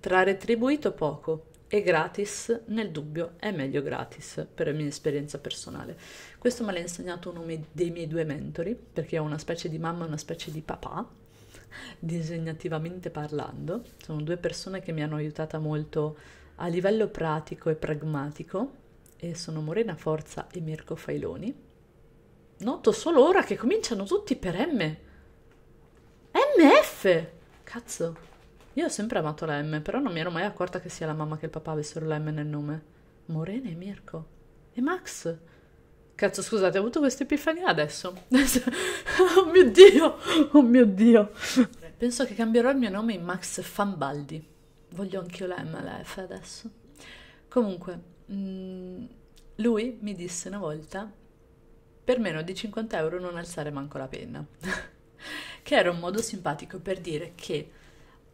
Tra retribuito poco, è gratis, nel dubbio è meglio gratis per la mia esperienza personale. Questo me l'ha insegnato uno dei miei due mentori, perché ho una specie di mamma e una specie di papà, *laughs* disegnativamente parlando. Sono due persone che mi hanno aiutata molto a livello pratico e pragmatico e sono Morena Forza e Mirko Failoni. Noto solo ora che cominciano tutti per M. MF! Cazzo! Io ho sempre amato la M, però non mi ero mai accorta che sia la mamma che il papà avessero la M nel nome. Morena e Mirko. E Max? Cazzo, scusate, ho avuto questa epifania adesso. *laughs* oh mio Dio! Oh mio Dio! Penso che cambierò il mio nome in Max Fambaldi. Voglio anch'io la M e la F adesso. Comunque, mh, mm, lui mi disse una volta, per meno di 50 euro non alzare manco la penna. *laughs* che era un modo simpatico per dire che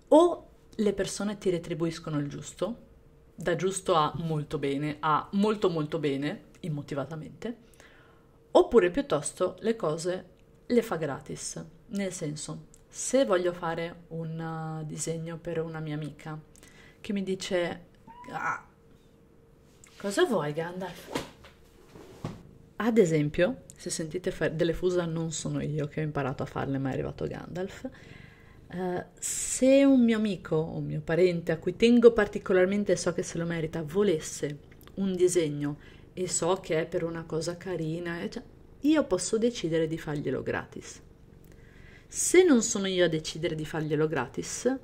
o le persone ti retribuiscono il giusto, da giusto a molto bene, a molto molto bene, immotivatamente, oppure piuttosto le cose le fa gratis, nel senso, se voglio fare un uh, disegno per una mia amica che mi dice ah, cosa vuoi Gandalf? Ad esempio, se sentite fare delle fusa non sono io che ho imparato a farle, ma è arrivato Gandalf. Eh, se un mio amico o un mio parente a cui tengo particolarmente e so che se lo merita volesse un disegno e so che è per una cosa carina, eh, cioè, io posso decidere di farglielo gratis. Se non sono io a decidere di farglielo gratis,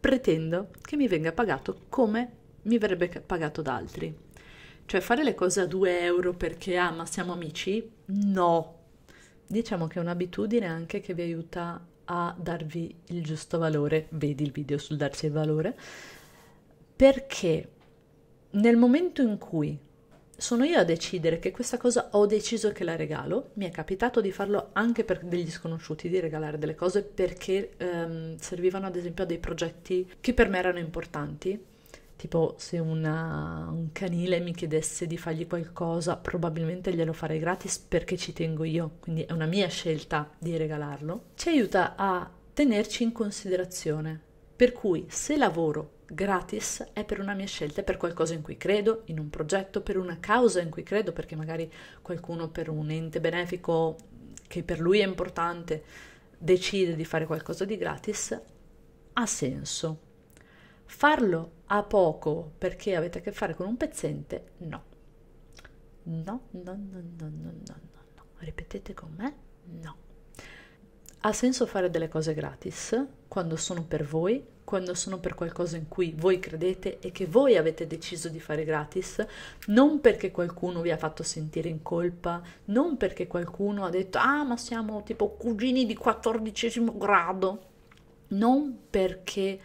pretendo che mi venga pagato come mi verrebbe pagato da altri. Cioè fare le cose a 2 euro perché ah ma siamo amici? No. Diciamo che è un'abitudine anche che vi aiuta a darvi il giusto valore, vedi il video sul darsi il valore, perché nel momento in cui sono io a decidere che questa cosa ho deciso che la regalo, mi è capitato di farlo anche per degli sconosciuti, di regalare delle cose perché ehm, servivano ad esempio a dei progetti che per me erano importanti Tipo, se una, un canile mi chiedesse di fargli qualcosa, probabilmente glielo farei gratis perché ci tengo io, quindi è una mia scelta di regalarlo. Ci aiuta a tenerci in considerazione. Per cui, se lavoro gratis è per una mia scelta, è per qualcosa in cui credo, in un progetto, per una causa in cui credo, perché magari qualcuno per un ente benefico che per lui è importante decide di fare qualcosa di gratis, ha senso. Farlo a poco perché avete a che fare con un pezzente, no. No, no, no, no, no, no, no, no. Ripetete con me? No. Ha senso fare delle cose gratis quando sono per voi, quando sono per qualcosa in cui voi credete e che voi avete deciso di fare gratis, non perché qualcuno vi ha fatto sentire in colpa, non perché qualcuno ha detto ah ma siamo tipo cugini di quattordicesimo grado, non perché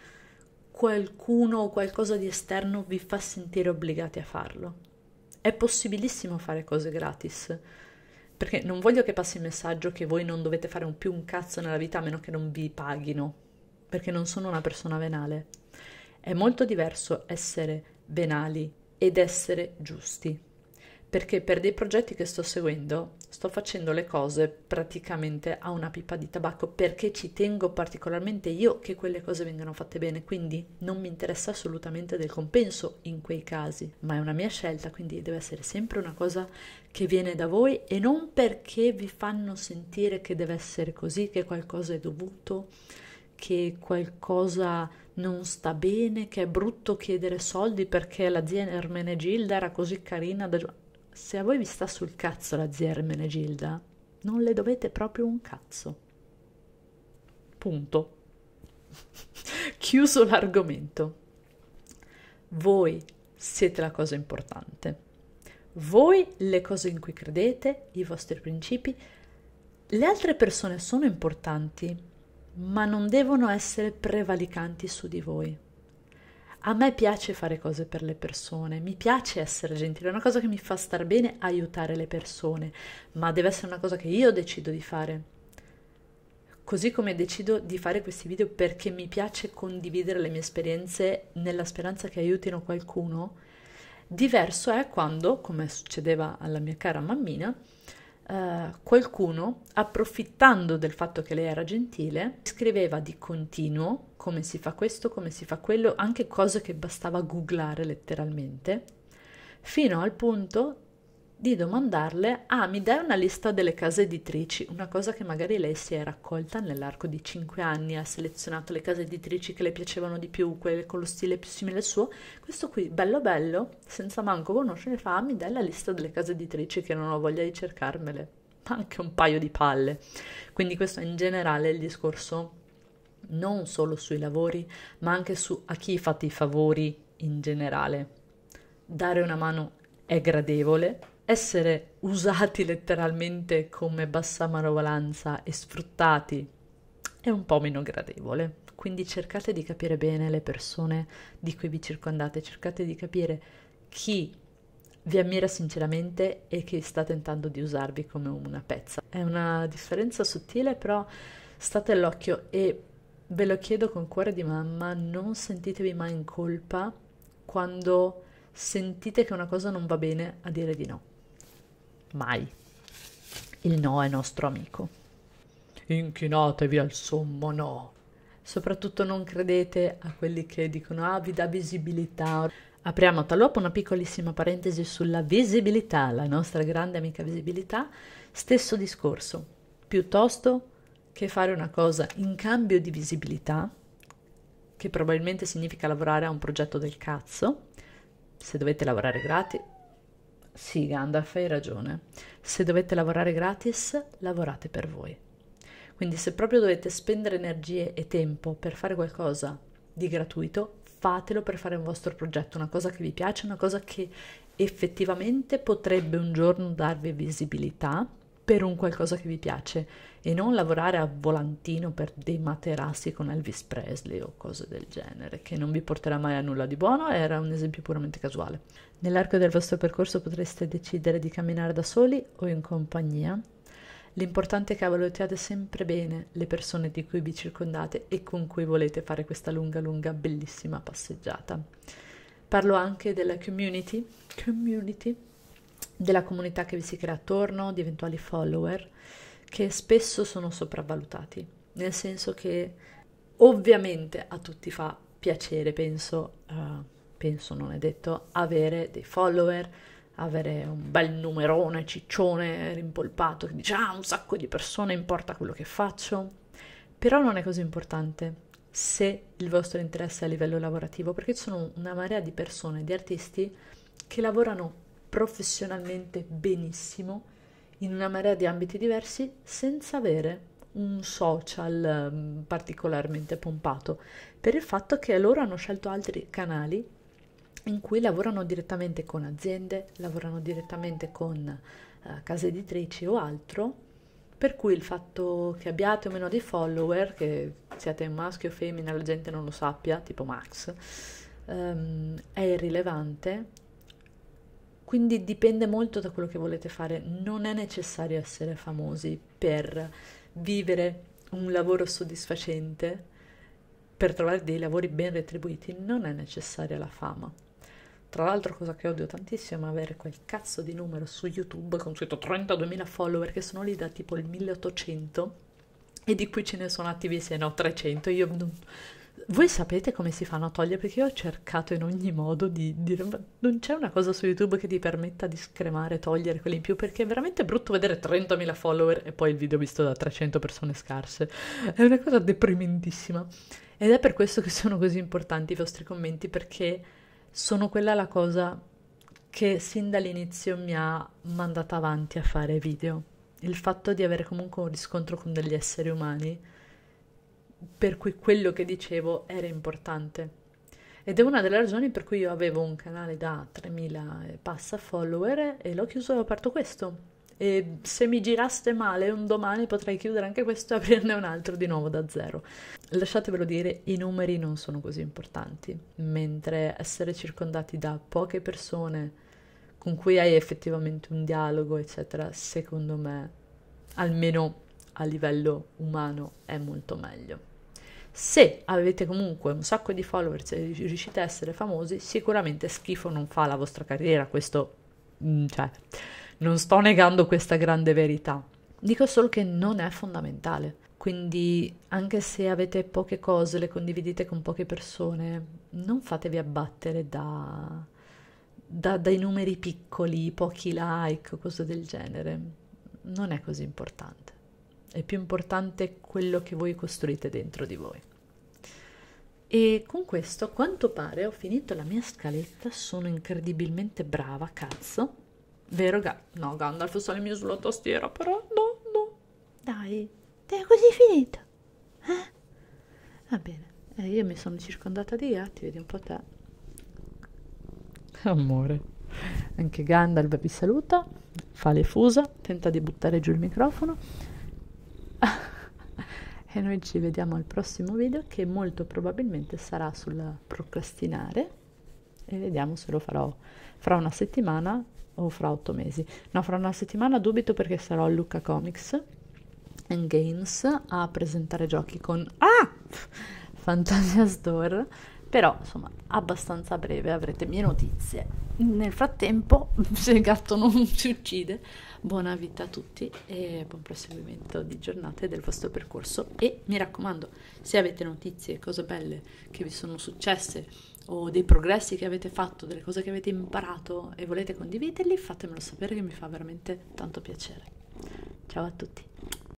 qualcuno o qualcosa di esterno vi fa sentire obbligati a farlo. È possibilissimo fare cose gratis, perché non voglio che passi il messaggio che voi non dovete fare più un cazzo nella vita a meno che non vi paghino, perché non sono una persona venale. È molto diverso essere venali ed essere giusti perché per dei progetti che sto seguendo sto facendo le cose praticamente a una pipa di tabacco perché ci tengo particolarmente io che quelle cose vengano fatte bene, quindi non mi interessa assolutamente del compenso in quei casi, ma è una mia scelta, quindi deve essere sempre una cosa che viene da voi e non perché vi fanno sentire che deve essere così, che qualcosa è dovuto, che qualcosa non sta bene, che è brutto chiedere soldi perché la zia Ermenegilda era così carina da se a voi vi sta sul cazzo la zia Ermenegilda, non le dovete proprio un cazzo. Punto. *laughs* Chiuso l'argomento. Voi siete la cosa importante. Voi le cose in cui credete, i vostri principi, le altre persone sono importanti, ma non devono essere prevalicanti su di voi. A me piace fare cose per le persone, mi piace essere gentile, è una cosa che mi fa star bene aiutare le persone, ma deve essere una cosa che io decido di fare. Così come decido di fare questi video perché mi piace condividere le mie esperienze nella speranza che aiutino qualcuno, diverso è quando, come succedeva alla mia cara mammina, eh, qualcuno, approfittando del fatto che lei era gentile, scriveva di continuo come si fa questo, come si fa quello, anche cose che bastava googlare letteralmente, fino al punto di domandarle, ah mi dai una lista delle case editrici, una cosa che magari lei si è raccolta nell'arco di 5 anni, ha selezionato le case editrici che le piacevano di più, quelle con lo stile più simile al suo, questo qui bello bello, senza manco conoscere, fa ah, mi dai la lista delle case editrici che non ho voglia di cercarmele, ma anche un paio di palle. Quindi questo è in generale il discorso non solo sui lavori, ma anche su a chi fate i favori in generale. Dare una mano è gradevole, essere usati letteralmente come bassamarovalanza e sfruttati è un po' meno gradevole. Quindi cercate di capire bene le persone di cui vi circondate, cercate di capire chi vi ammira sinceramente e chi sta tentando di usarvi come una pezza. È una differenza sottile, però state all'occhio e ve lo chiedo con cuore di mamma, non sentitevi mai in colpa quando sentite che una cosa non va bene a dire di no. Mai. Il no è nostro amico. Inchinatevi al sommo no. Soprattutto non credete a quelli che dicono ah vi dà visibilità. Apriamo a una piccolissima parentesi sulla visibilità, la nostra grande amica visibilità. Stesso discorso. Piuttosto che fare una cosa in cambio di visibilità, che probabilmente significa lavorare a un progetto del cazzo, se dovete lavorare gratis, sì, Gandalf, hai ragione. Se dovete lavorare gratis, lavorate per voi. Quindi se proprio dovete spendere energie e tempo per fare qualcosa di gratuito, fatelo per fare un vostro progetto, una cosa che vi piace, una cosa che effettivamente potrebbe un giorno darvi visibilità per un qualcosa che vi piace e non lavorare a volantino per dei materassi con Elvis Presley o cose del genere, che non vi porterà mai a nulla di buono, era un esempio puramente casuale. Nell'arco del vostro percorso potreste decidere di camminare da soli o in compagnia. L'importante è che valutiate sempre bene le persone di cui vi circondate e con cui volete fare questa lunga, lunga, bellissima passeggiata. Parlo anche della community, community della comunità che vi si crea attorno, di eventuali follower che spesso sono sopravvalutati, nel senso che ovviamente a tutti fa piacere, penso, uh, penso non è detto, avere dei follower, avere un bel numerone ciccione rimpolpato che dice ah un sacco di persone importa quello che faccio, però non è così importante se il vostro interesse è a livello lavorativo, perché ci sono una marea di persone, di artisti che lavorano professionalmente benissimo, in una marea di ambiti diversi senza avere un social mm, particolarmente pompato, per il fatto che loro hanno scelto altri canali in cui lavorano direttamente con aziende, lavorano direttamente con uh, case editrici o altro, per cui il fatto che abbiate o meno dei follower, che siate maschio o femmina, la gente non lo sappia, tipo Max, um, è irrilevante quindi dipende molto da quello che volete fare, non è necessario essere famosi per vivere un lavoro soddisfacente, per trovare dei lavori ben retribuiti, non è necessaria la fama. Tra l'altro, cosa che odio tantissimo è avere quel cazzo di numero su YouTube con scritto 32.000 follower che sono lì da tipo il 1800 e di cui ce ne sono attivi se no 300. Io non, voi sapete come si fanno a togliere? Perché io ho cercato in ogni modo di dire: non c'è una cosa su YouTube che ti permetta di scremare, togliere quelli in più, perché è veramente brutto vedere 30.000 follower e poi il video visto da 300 persone scarse. È una cosa deprimentissima. Ed è per questo che sono così importanti i vostri commenti, perché sono quella la cosa che sin dall'inizio mi ha mandata avanti a fare video. Il fatto di avere comunque un riscontro con degli esseri umani per cui quello che dicevo era importante. Ed è una delle ragioni per cui io avevo un canale da 3000 e passa follower e l'ho chiuso e ho aperto questo. E se mi giraste male un domani potrei chiudere anche questo e aprirne un altro di nuovo da zero. Lasciatevelo dire, i numeri non sono così importanti, mentre essere circondati da poche persone con cui hai effettivamente un dialogo, eccetera, secondo me, almeno a livello umano, è molto meglio. Se avete comunque un sacco di follower e riuscite a essere famosi, sicuramente schifo non fa la vostra carriera, questo mm, cioè, non sto negando questa grande verità. Dico solo che non è fondamentale. Quindi anche se avete poche cose, le condividete con poche persone, non fatevi abbattere da, da, dai numeri piccoli, pochi like, cose del genere. Non è così importante è più importante quello che voi costruite dentro di voi. E con questo, a quanto pare, ho finito la mia scaletta, sono incredibilmente brava, cazzo. Vero Ga No, Gandalf sale mio sulla tastiera, però no, no. Dai, è così finito. Eh? Va bene, eh, io mi sono circondata di gatti, vedi un po' te. *laughs* Amore. Anche Gandalf vi saluta, fa le fusa, tenta di buttare giù il microfono. *laughs* e noi ci vediamo al prossimo video che molto probabilmente sarà sul procrastinare e vediamo se lo farò fra una settimana o fra otto mesi no fra una settimana dubito perché sarò a Luca Comics and Games a presentare giochi con ah! *laughs* Fantasia Store però insomma abbastanza breve avrete mie notizie nel frattempo *laughs* se il gatto non si uccide buona vita a tutti e buon proseguimento di giornate del vostro percorso e mi raccomando se avete notizie, cose belle che vi sono successe o dei progressi che avete fatto, delle cose che avete imparato e volete condividerli, fatemelo sapere che mi fa veramente tanto piacere. Ciao a tutti!